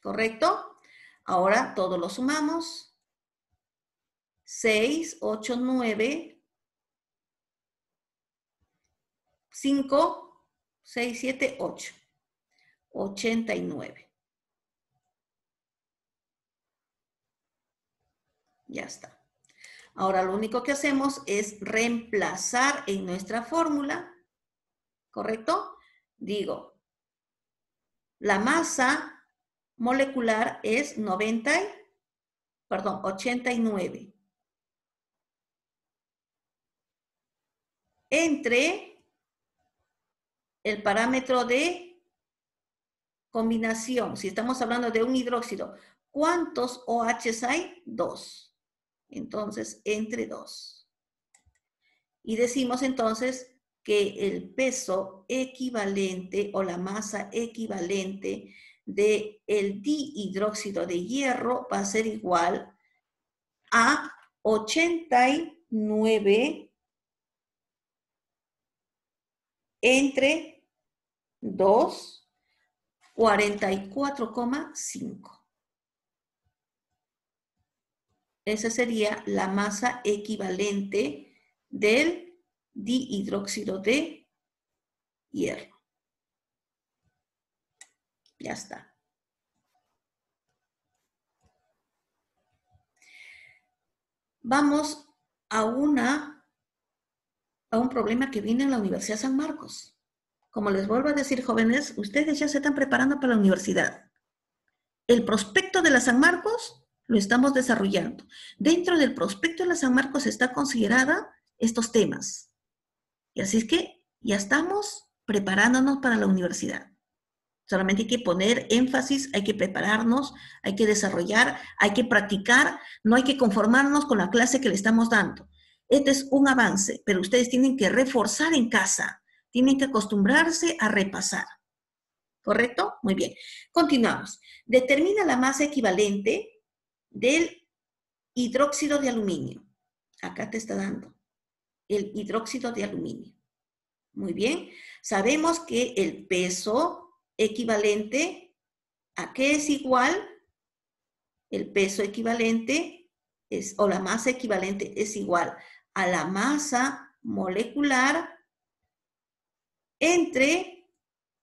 ¿Correcto? Ahora todo lo sumamos. 6, 8, 9, 5, 6, 7, 8. 89. Ya está. Ahora lo único que hacemos es reemplazar en nuestra fórmula, ¿correcto? Digo, la masa molecular es 90, perdón, 89. entre el parámetro de combinación. Si estamos hablando de un hidróxido, ¿cuántos OHs hay? Dos. Entonces, entre dos. Y decimos entonces que el peso equivalente o la masa equivalente de el dihidróxido de hierro va a ser igual a 89 entre 2, 44,5. Esa sería la masa equivalente del dihidróxido de hierro. Ya está. Vamos a una a un problema que viene en la Universidad San Marcos. Como les vuelvo a decir, jóvenes, ustedes ya se están preparando para la universidad. El prospecto de la San Marcos lo estamos desarrollando. Dentro del prospecto de la San Marcos está considerada estos temas. Y así es que ya estamos preparándonos para la universidad. Solamente hay que poner énfasis, hay que prepararnos, hay que desarrollar, hay que practicar, no hay que conformarnos con la clase que le estamos dando. Este es un avance, pero ustedes tienen que reforzar en casa, tienen que acostumbrarse a repasar. ¿Correcto? Muy bien. Continuamos. Determina la masa equivalente del hidróxido de aluminio. Acá te está dando el hidróxido de aluminio. Muy bien. Sabemos que el peso equivalente, ¿a qué es igual? El peso equivalente es, o la masa equivalente es igual a la masa molecular entre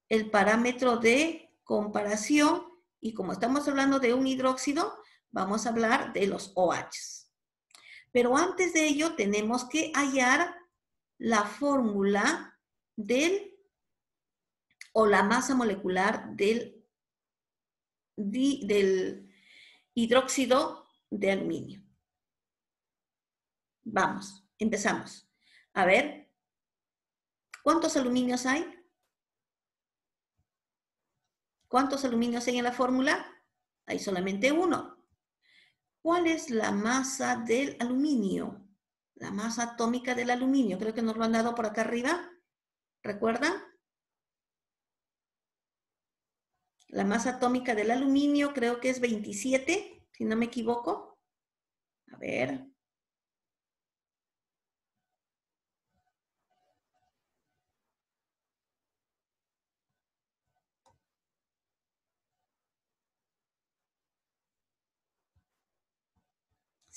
el parámetro de comparación y como estamos hablando de un hidróxido, vamos a hablar de los OH. Pero antes de ello tenemos que hallar la fórmula del o la masa molecular del, del hidróxido de aluminio. Vamos, empezamos. A ver, ¿cuántos aluminios hay? ¿Cuántos aluminios hay en la fórmula? Hay solamente uno. ¿Cuál es la masa del aluminio? La masa atómica del aluminio. Creo que nos lo han dado por acá arriba. ¿Recuerdan? La masa atómica del aluminio creo que es 27, si no me equivoco. A ver,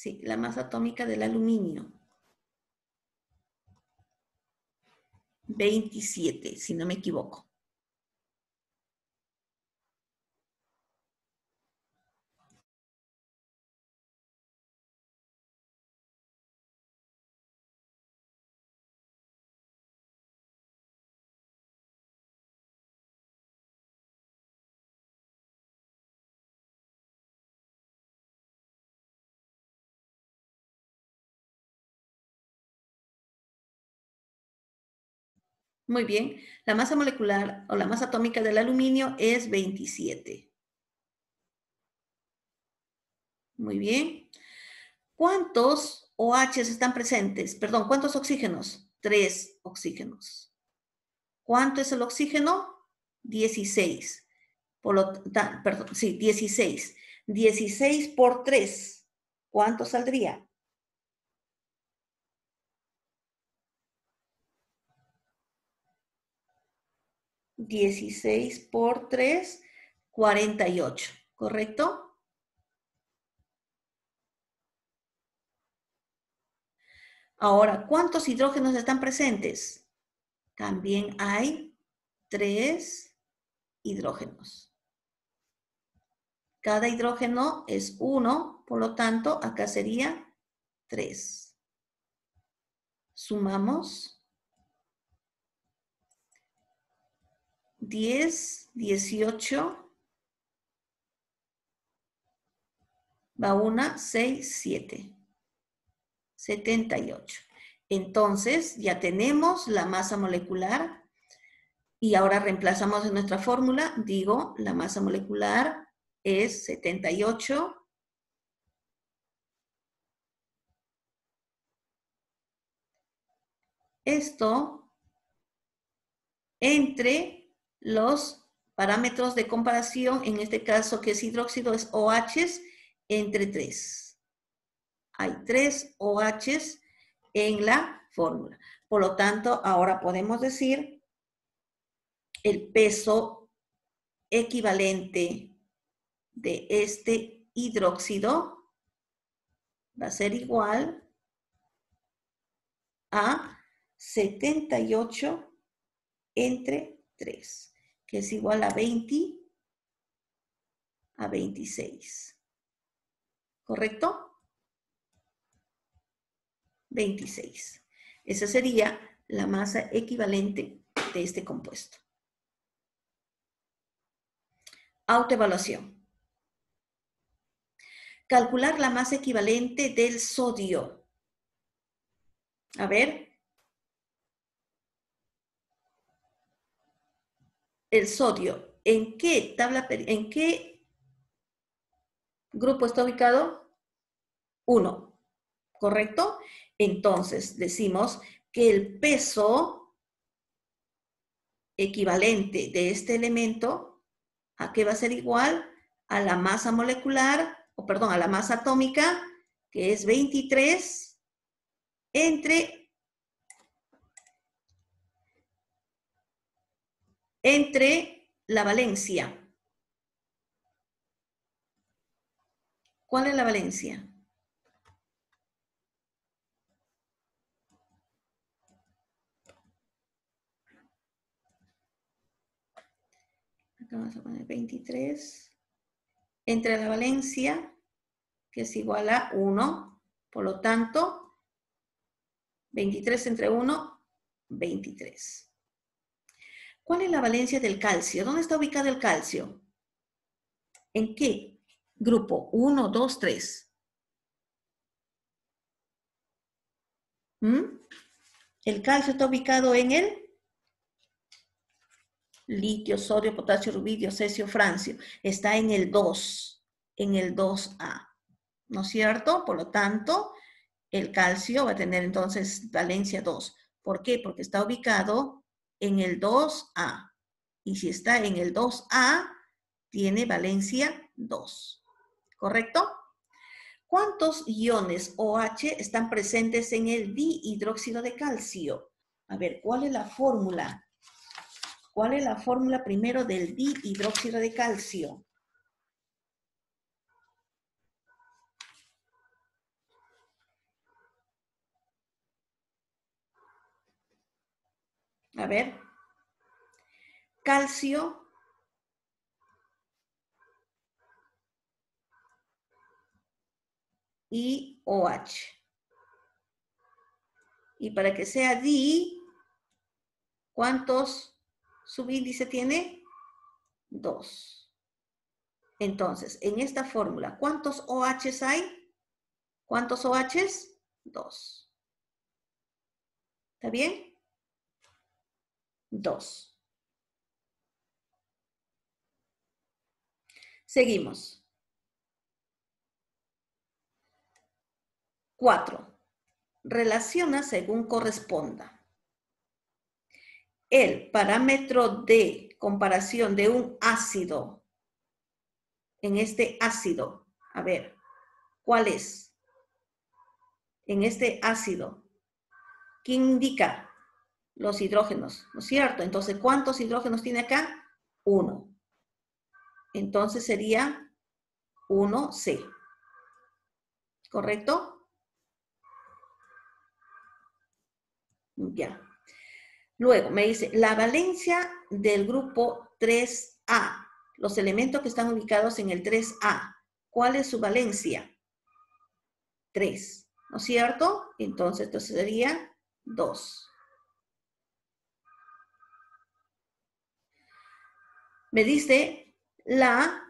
Sí, la masa atómica del aluminio. 27, si no me equivoco. Muy bien, la masa molecular o la masa atómica del aluminio es 27. Muy bien. ¿Cuántos OH están presentes? Perdón, ¿cuántos oxígenos? Tres oxígenos. ¿Cuánto es el oxígeno? 16. Por lo perdón, sí, 16. 16 por 3, ¿cuánto saldría? 16 por 3, 48, ¿correcto? Ahora, ¿cuántos hidrógenos están presentes? También hay 3 hidrógenos. Cada hidrógeno es 1, por lo tanto, acá sería 3. Sumamos. 10, 18, va una, Setenta y 78. Entonces ya tenemos la masa molecular y ahora reemplazamos en nuestra fórmula, digo, la masa molecular es 78 esto entre los parámetros de comparación, en este caso que es hidróxido, es OH entre 3. Hay 3 OH en la fórmula. Por lo tanto, ahora podemos decir el peso equivalente de este hidróxido va a ser igual a 78 entre 3 que es igual a 20 a 26. ¿Correcto? 26. Esa sería la masa equivalente de este compuesto. Autoevaluación. Calcular la masa equivalente del sodio. A ver, el sodio, ¿en qué tabla, en qué grupo está ubicado? 1, ¿correcto? Entonces decimos que el peso equivalente de este elemento, ¿a qué va a ser igual? A la masa molecular, o perdón, a la masa atómica, que es 23, entre entre la valencia. ¿Cuál es la valencia? Acá vamos a poner 23. Entre la valencia, que es igual a 1, por lo tanto, 23 entre 1, 23. ¿Cuál es la valencia del calcio? ¿Dónde está ubicado el calcio? ¿En qué grupo? Uno, dos, tres. ¿Mm? El calcio está ubicado en el litio, sodio, potasio, rubidio, cesio, francio. Está en el 2, en el 2A. ¿No es cierto? Por lo tanto, el calcio va a tener entonces valencia 2. ¿Por qué? Porque está ubicado en el 2A. Y si está en el 2A, tiene valencia 2. ¿Correcto? ¿Cuántos iones OH están presentes en el dihidróxido de calcio? A ver, ¿cuál es la fórmula? ¿Cuál es la fórmula primero del dihidróxido de calcio? A ver. Calcio. Y OH. Y para que sea DI, ¿cuántos subíndice tiene? Dos. Entonces, en esta fórmula, ¿cuántos OH hay? ¿Cuántos OHs? Dos. ¿Está bien? 2. Seguimos. 4. Relaciona según corresponda. El parámetro de comparación de un ácido en este ácido, a ver, ¿cuál es? En este ácido, ¿qué indica? los hidrógenos, ¿no es cierto? Entonces, ¿cuántos hidrógenos tiene acá? Uno. Entonces sería 1C. ¿Correcto? Ya. Luego me dice, la valencia del grupo 3A, los elementos que están ubicados en el 3A, ¿cuál es su valencia? 3, ¿no es cierto? Entonces, esto sería 2. me dice la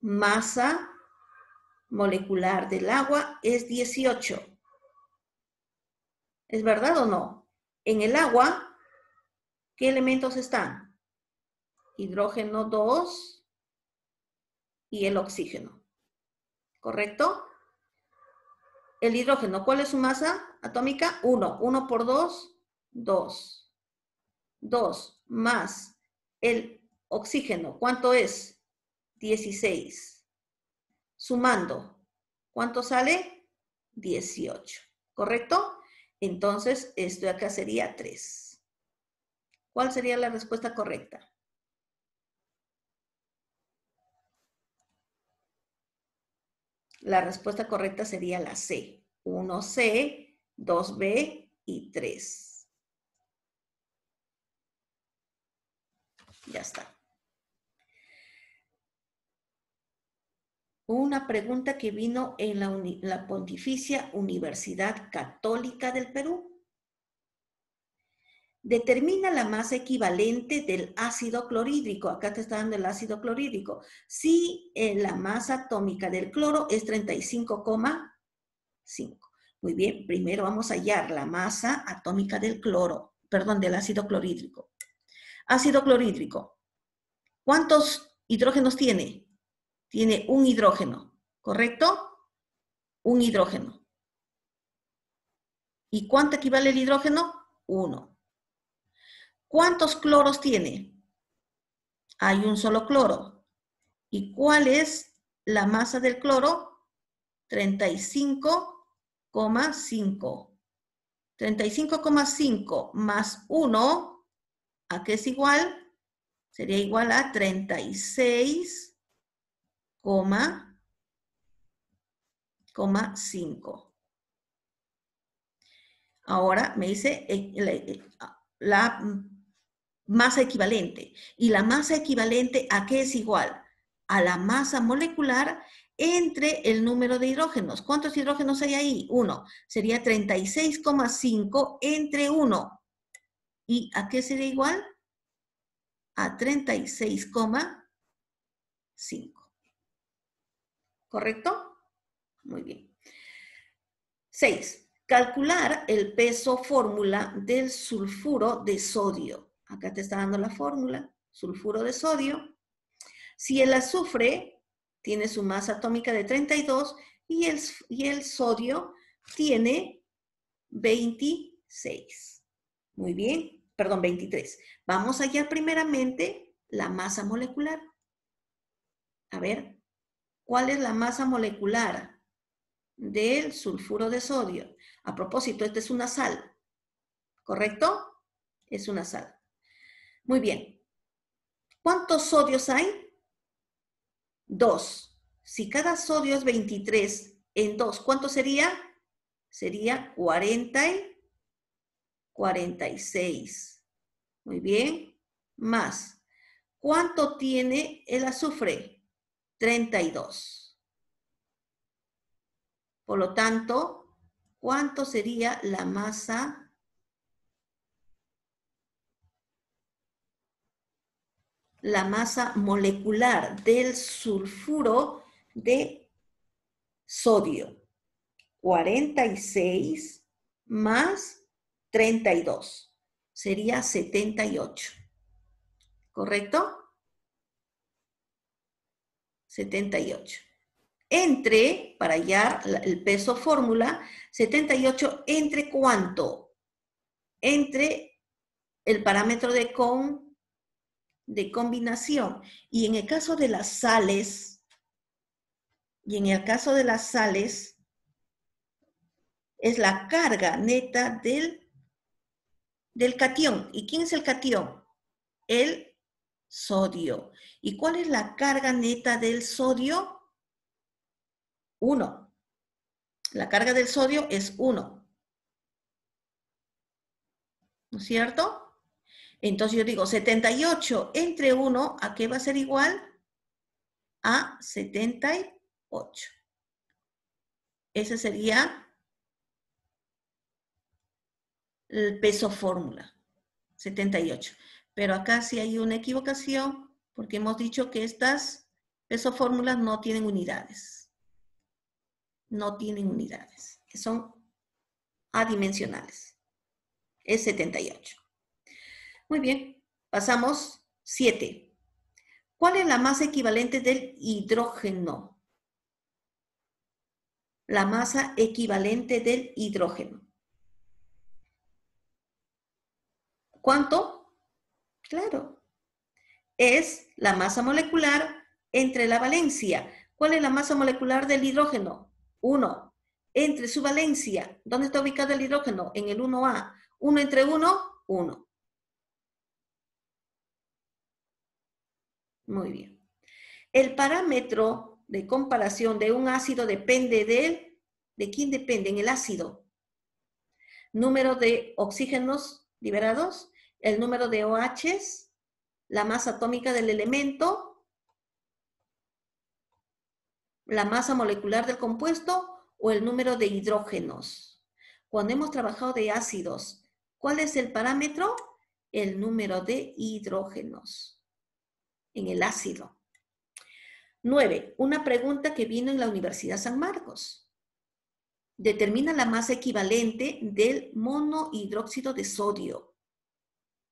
masa molecular del agua es 18. ¿Es verdad o no? En el agua, ¿qué elementos están? Hidrógeno 2 y el oxígeno. ¿Correcto? El hidrógeno, ¿cuál es su masa atómica? 1. 1 por 2, 2. 2 más el Oxígeno, ¿cuánto es? 16. Sumando, ¿cuánto sale? 18, ¿correcto? Entonces, esto de acá sería 3. ¿Cuál sería la respuesta correcta? La respuesta correcta sería la C. 1C, 2B y 3. Ya está. una pregunta que vino en la, Pontificia Universidad Católica del Perú. Determina la masa equivalente del ácido clorhídrico. Acá te está dando el ácido clorhídrico. Si eh, la masa atómica del cloro es 35,5. Muy bien, primero vamos a hallar la masa atómica del cloro, perdón, del ácido clorhídrico. Ácido clorhídrico. ¿Cuántos hidrógenos tiene? tiene un hidrógeno, ¿correcto? Un hidrógeno. ¿Y cuánto equivale el hidrógeno? Uno. ¿Cuántos cloros tiene? Hay un solo cloro. ¿Y cuál es la masa del cloro? 35,5. 35,5 más 1, ¿a qué es igual? Sería igual a 36 coma, 5. Ahora me dice eh, la, masa eh, equivalente. ¿Y la masa equivalente a qué es igual? A la masa molecular entre el número de hidrógenos. ¿Cuántos hidrógenos hay ahí? Uno. Sería 36,5 entre 1. ¿Y a qué sería igual? A 36,5. ¿correcto? Muy bien. 6. Calcular el peso fórmula del sulfuro de sodio. Acá te está dando la fórmula, sulfuro de sodio. Si el azufre tiene su masa atómica de 32 y el, y el sodio tiene 26. Muy bien, perdón, 23. Vamos a hallar primeramente la masa molecular. A ver, cuál es la masa molecular del sulfuro de sodio. A propósito, esta es una sal, ¿correcto? Es una sal. Muy bien. ¿Cuántos sodios hay? Dos. Si cada sodio es 23 en 2, ¿cuánto sería? Sería 40 y 46. Muy bien. Más. ¿Cuánto tiene el azufre? 32. Por lo tanto, ¿cuánto sería la masa la masa molecular del sulfuro de sodio? 46 más 32. Sería 78. ¿Correcto? 78. Entre, para hallar el peso fórmula, 78 entre cuánto? Entre el parámetro de, con, de combinación. Y en el caso de las sales, y en el caso de las sales, es la carga neta del, del catión. ¿Y quién es el catión? El sodio. ¿Y cuál es la carga neta del sodio? 1. La carga del sodio es 1. ¿No es cierto? Entonces yo digo 78 entre 1, ¿a qué va a ser igual? A 78. Ese sería el peso fórmula, 78. Pero acá sí hay una equivocación porque hemos dicho que estas esas fórmulas no tienen unidades. No tienen unidades, son adimensionales. Es 78. Muy bien, pasamos 7. ¿Cuál es la masa equivalente del hidrógeno? La masa equivalente del hidrógeno. ¿Cuánto? Claro, es la masa molecular entre la valencia. ¿Cuál es la masa molecular del hidrógeno? 1. Entre su valencia, ¿dónde está ubicado el hidrógeno? En el 1A. ¿Uno entre uno? 1. Muy bien. El parámetro de comparación de un ácido depende de, ¿de quién depende? En el ácido. Número de oxígenos liberados, el número de OHs, la masa atómica del elemento, la masa molecular del compuesto o el número de hidrógenos. Cuando hemos trabajado de ácidos, ¿cuál es el parámetro? El número de hidrógenos en el ácido. Nueve, Una pregunta que vino en la Universidad San Marcos. Determina la masa equivalente del monohidróxido de sodio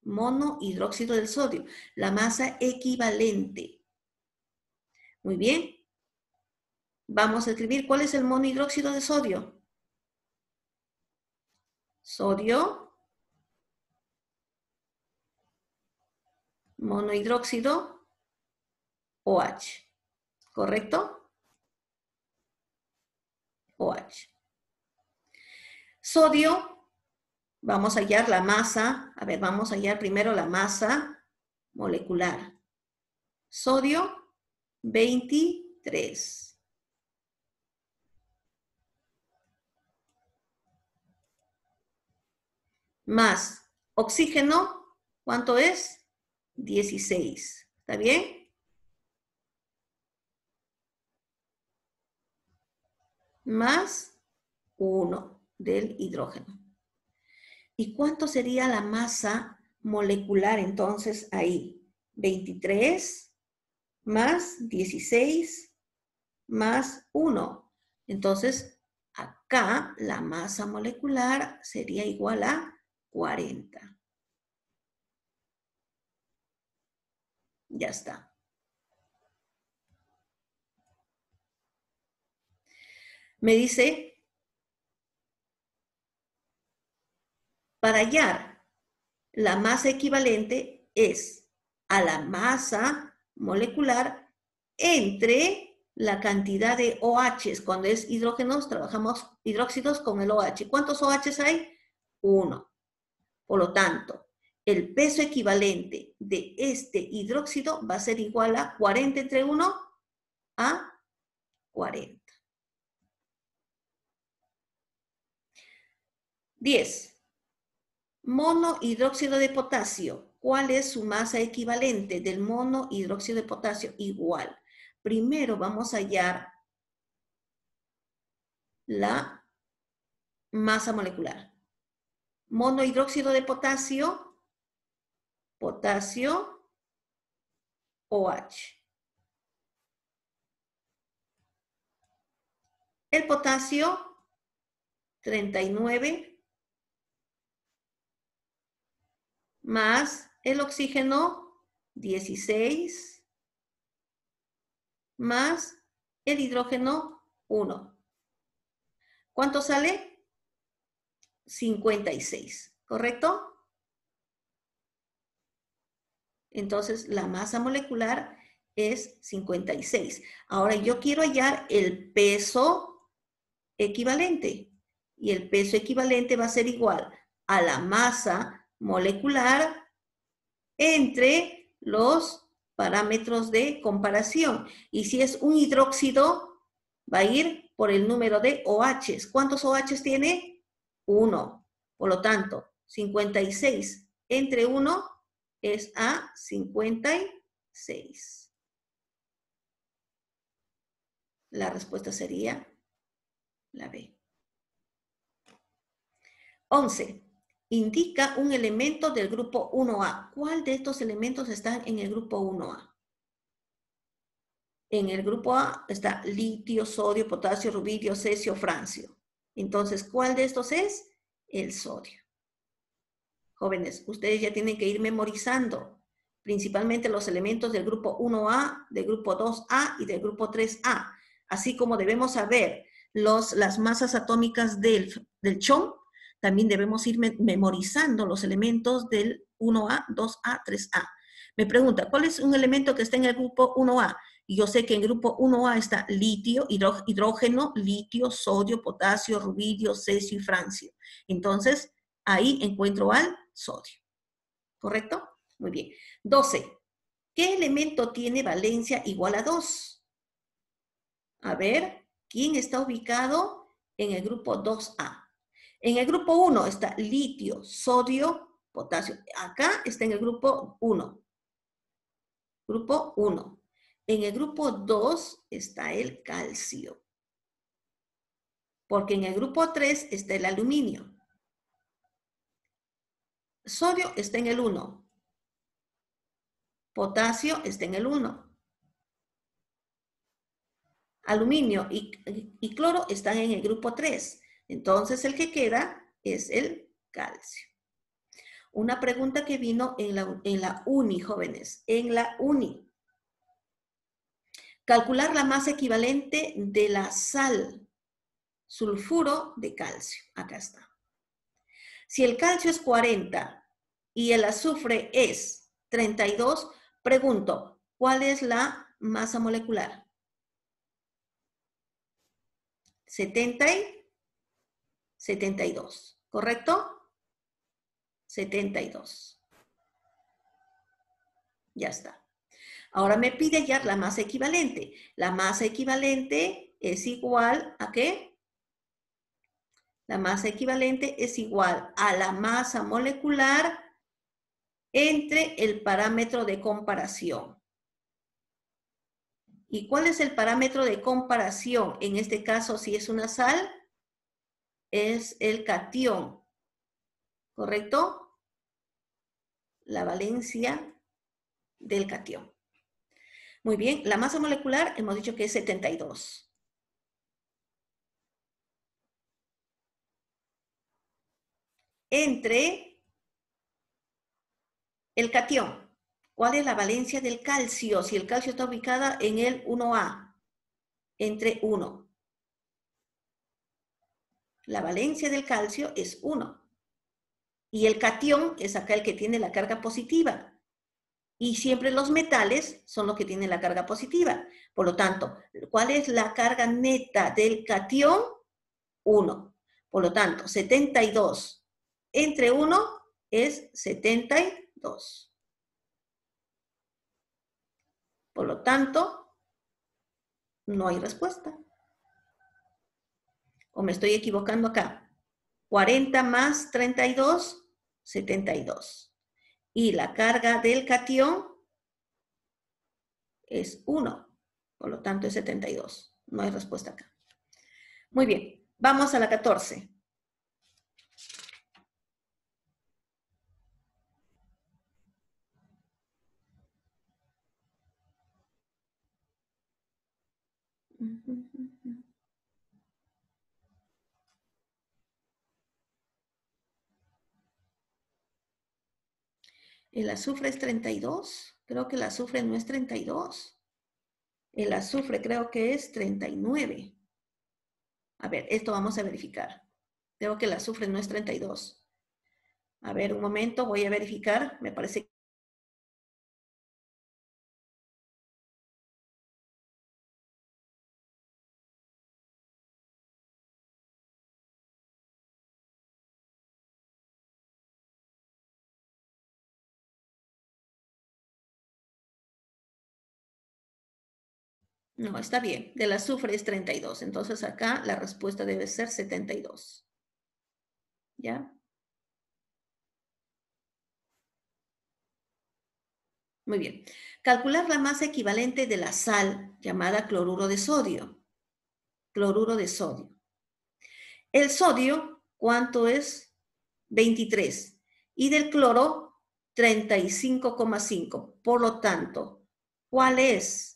monohidróxido del sodio, la masa equivalente. Muy bien. Vamos a escribir cuál es el monohidróxido de sodio. Sodio. Monohidróxido OH. ¿Correcto? OH. Sodio Vamos a hallar la masa, a ver, vamos a hallar primero la masa molecular. Sodio, 23. más oxígeno, ¿cuánto es? 16. ¿Está bien? Más uno del hidrógeno. ¿Y cuánto sería la masa molecular entonces ahí? 23 más 16 más 1. Entonces, acá la masa molecular sería igual a 40. Ya está. Me dice Para hallar la masa equivalente es a la masa molecular entre la cantidad de OHs Cuando es hidrógeno, trabajamos hidróxidos con el OH. ¿Cuántos OHs hay? Uno. Por lo tanto, el peso equivalente de este hidróxido va a ser igual a 40 entre 1 a 40. 10. Monohidróxido de potasio. ¿Cuál es su masa equivalente del monohidróxido de potasio? Igual. Primero vamos a hallar la masa molecular. Monohidróxido de potasio, potasio, OH. El potasio, 39 más el oxígeno 16 más el hidrógeno 1. ¿Cuánto sale? 56, ¿correcto? Entonces, la masa molecular es 56. Ahora, yo quiero hallar el peso equivalente. Y el peso equivalente va a ser igual a la masa molecular entre los parámetros de comparación. Y si es un hidróxido, va a ir por el número de OHs. ¿Cuántos OHs tiene? Uno. Por lo tanto, 56 entre 1 es a 56. La respuesta sería la B. 11 indica un elemento del grupo 1A. ¿Cuál de estos elementos están en el grupo 1A? En el grupo A está litio, sodio, potasio, rubidio, cesio, francio. Entonces, ¿cuál de estos es? El sodio. Jóvenes, ustedes ya tienen que ir memorizando principalmente los elementos del grupo 1A, del grupo 2A y del grupo 3A, así como debemos saber los, las masas atómicas del, del chón también debemos ir memorizando los elementos del 1A, 2A, 3A. Me pregunta, ¿cuál es un elemento que está en el grupo 1A? Y yo sé que en el grupo 1A está litio, hidrógeno, litio, sodio, potasio, rubidio, cesio y francio. Entonces, ahí encuentro al sodio. ¿Correcto? Muy bien. 12. ¿Qué elemento tiene valencia igual a 2? A ver, ¿quién está ubicado en el grupo 2A? En el grupo 1 está litio, sodio, potasio. Acá está en el grupo 1. Grupo 1. En el grupo 2 está el calcio. Porque en el grupo 3 está el aluminio. Sodio está en el 1. Potasio está en el 1. Aluminio y, y, cloro están en el grupo 3. Entonces el que queda es el calcio. Una pregunta que vino en la, uni, jóvenes, en la uni. Calcular la masa equivalente de la sal, sulfuro de calcio. Acá está. Si el calcio es 40 y el azufre es 32, pregunto, ¿cuál es la masa molecular? 70 72, ¿correcto? 72. Ya está. Ahora me pide ya la masa equivalente. La masa equivalente es igual a qué? La masa equivalente es igual a la masa molecular entre el parámetro de comparación. ¿Y cuál es el parámetro de comparación? En este caso, si es una sal, es el catión, ¿correcto? La valencia del catión. Muy bien, la masa molecular hemos dicho que es 72. entre el catión. ¿Cuál es la valencia del calcio? Si el calcio está ubicada en el 1A, entre 1 la valencia del calcio es 1. Y el catión es acá el que tiene la carga positiva. Y siempre los metales son los que tienen la carga positiva. Por lo tanto, ¿cuál es la carga neta del catión? 1. Por lo tanto, 72 entre 1 es 72. Por lo tanto, no hay respuesta. ¿O me estoy equivocando acá? 40 más 32, 72. Y la carga del catión es 1, por lo tanto es 72. No hay respuesta acá. Muy bien, vamos a la 14. El azufre es 32. Creo que el azufre no es 32. El azufre creo que es 39. A ver, esto vamos a verificar. Creo que el azufre no es 32. A ver, un momento, voy a verificar. Me parece No, está bien. Del azufre es 32. Entonces acá la respuesta debe ser 72. ¿Ya? Muy bien. Calcular la masa equivalente de la sal llamada cloruro de sodio. Cloruro de sodio. El sodio, ¿cuánto es? 23. Y del cloro, 35,5. Por lo tanto, ¿cuál es?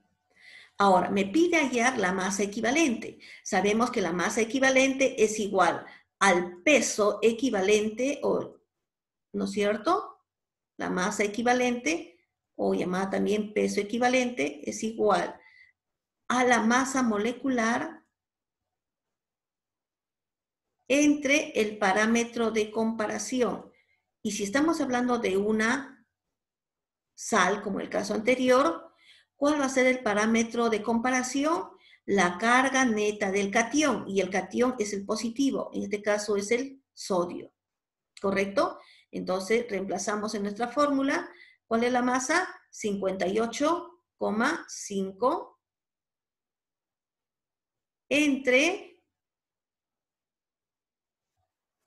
Ahora, me pide hallar la masa equivalente. Sabemos que la masa equivalente es igual al peso equivalente, o, ¿no es cierto? La masa equivalente, o llamada también peso equivalente, es igual a la masa molecular entre el parámetro de comparación. Y si estamos hablando de una sal, como el caso anterior, ¿Cuál va a ser el parámetro de comparación? La carga neta del cation. y el catión es el positivo, en este caso es el sodio, ¿correcto? Entonces, reemplazamos en nuestra fórmula, ¿cuál es la masa? 58,5 entre,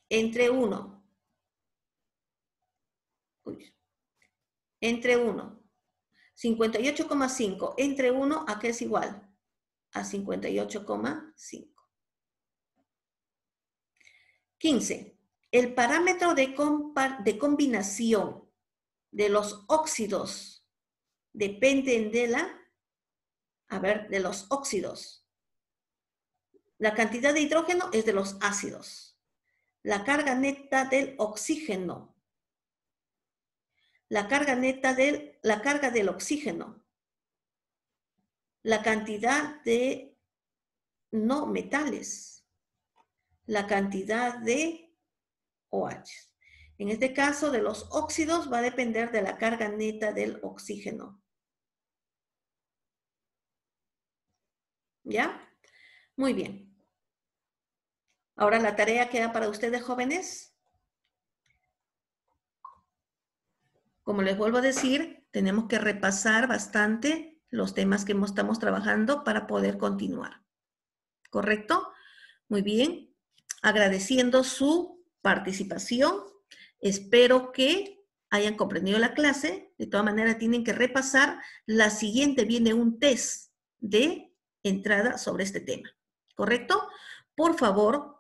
entre 1. entre 1. 58,5 entre 1, ¿a qué es igual? A 58,5. 15. El parámetro de, de combinación de los óxidos depende de la, a ver, de los óxidos. La cantidad de hidrógeno es de los ácidos. La carga neta del oxígeno la carga neta de la carga del oxígeno, la cantidad de no metales, la cantidad de OH. En este caso de los óxidos va a depender de la carga neta del oxígeno. ¿Ya? Muy bien. Ahora la tarea queda para ustedes jóvenes. Como les vuelvo a decir, tenemos que repasar bastante los temas que estamos trabajando para poder continuar. ¿Correcto? Muy bien. Agradeciendo su participación. Espero que hayan comprendido la clase. De todas maneras, tienen que repasar. La siguiente viene un test de entrada sobre este tema. ¿Correcto? Por favor,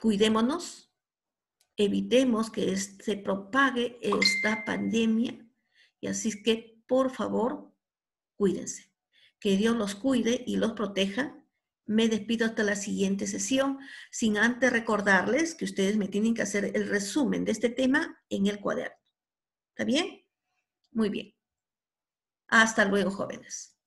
cuidémonos, evitemos que se propague esta pandemia. Y así que, por favor, cuídense. Que Dios los cuide y los proteja. Me despido hasta la siguiente sesión, sin antes recordarles que ustedes me tienen que hacer el resumen de este tema en el cuaderno. ¿Está bien? Muy bien. Hasta luego, jóvenes.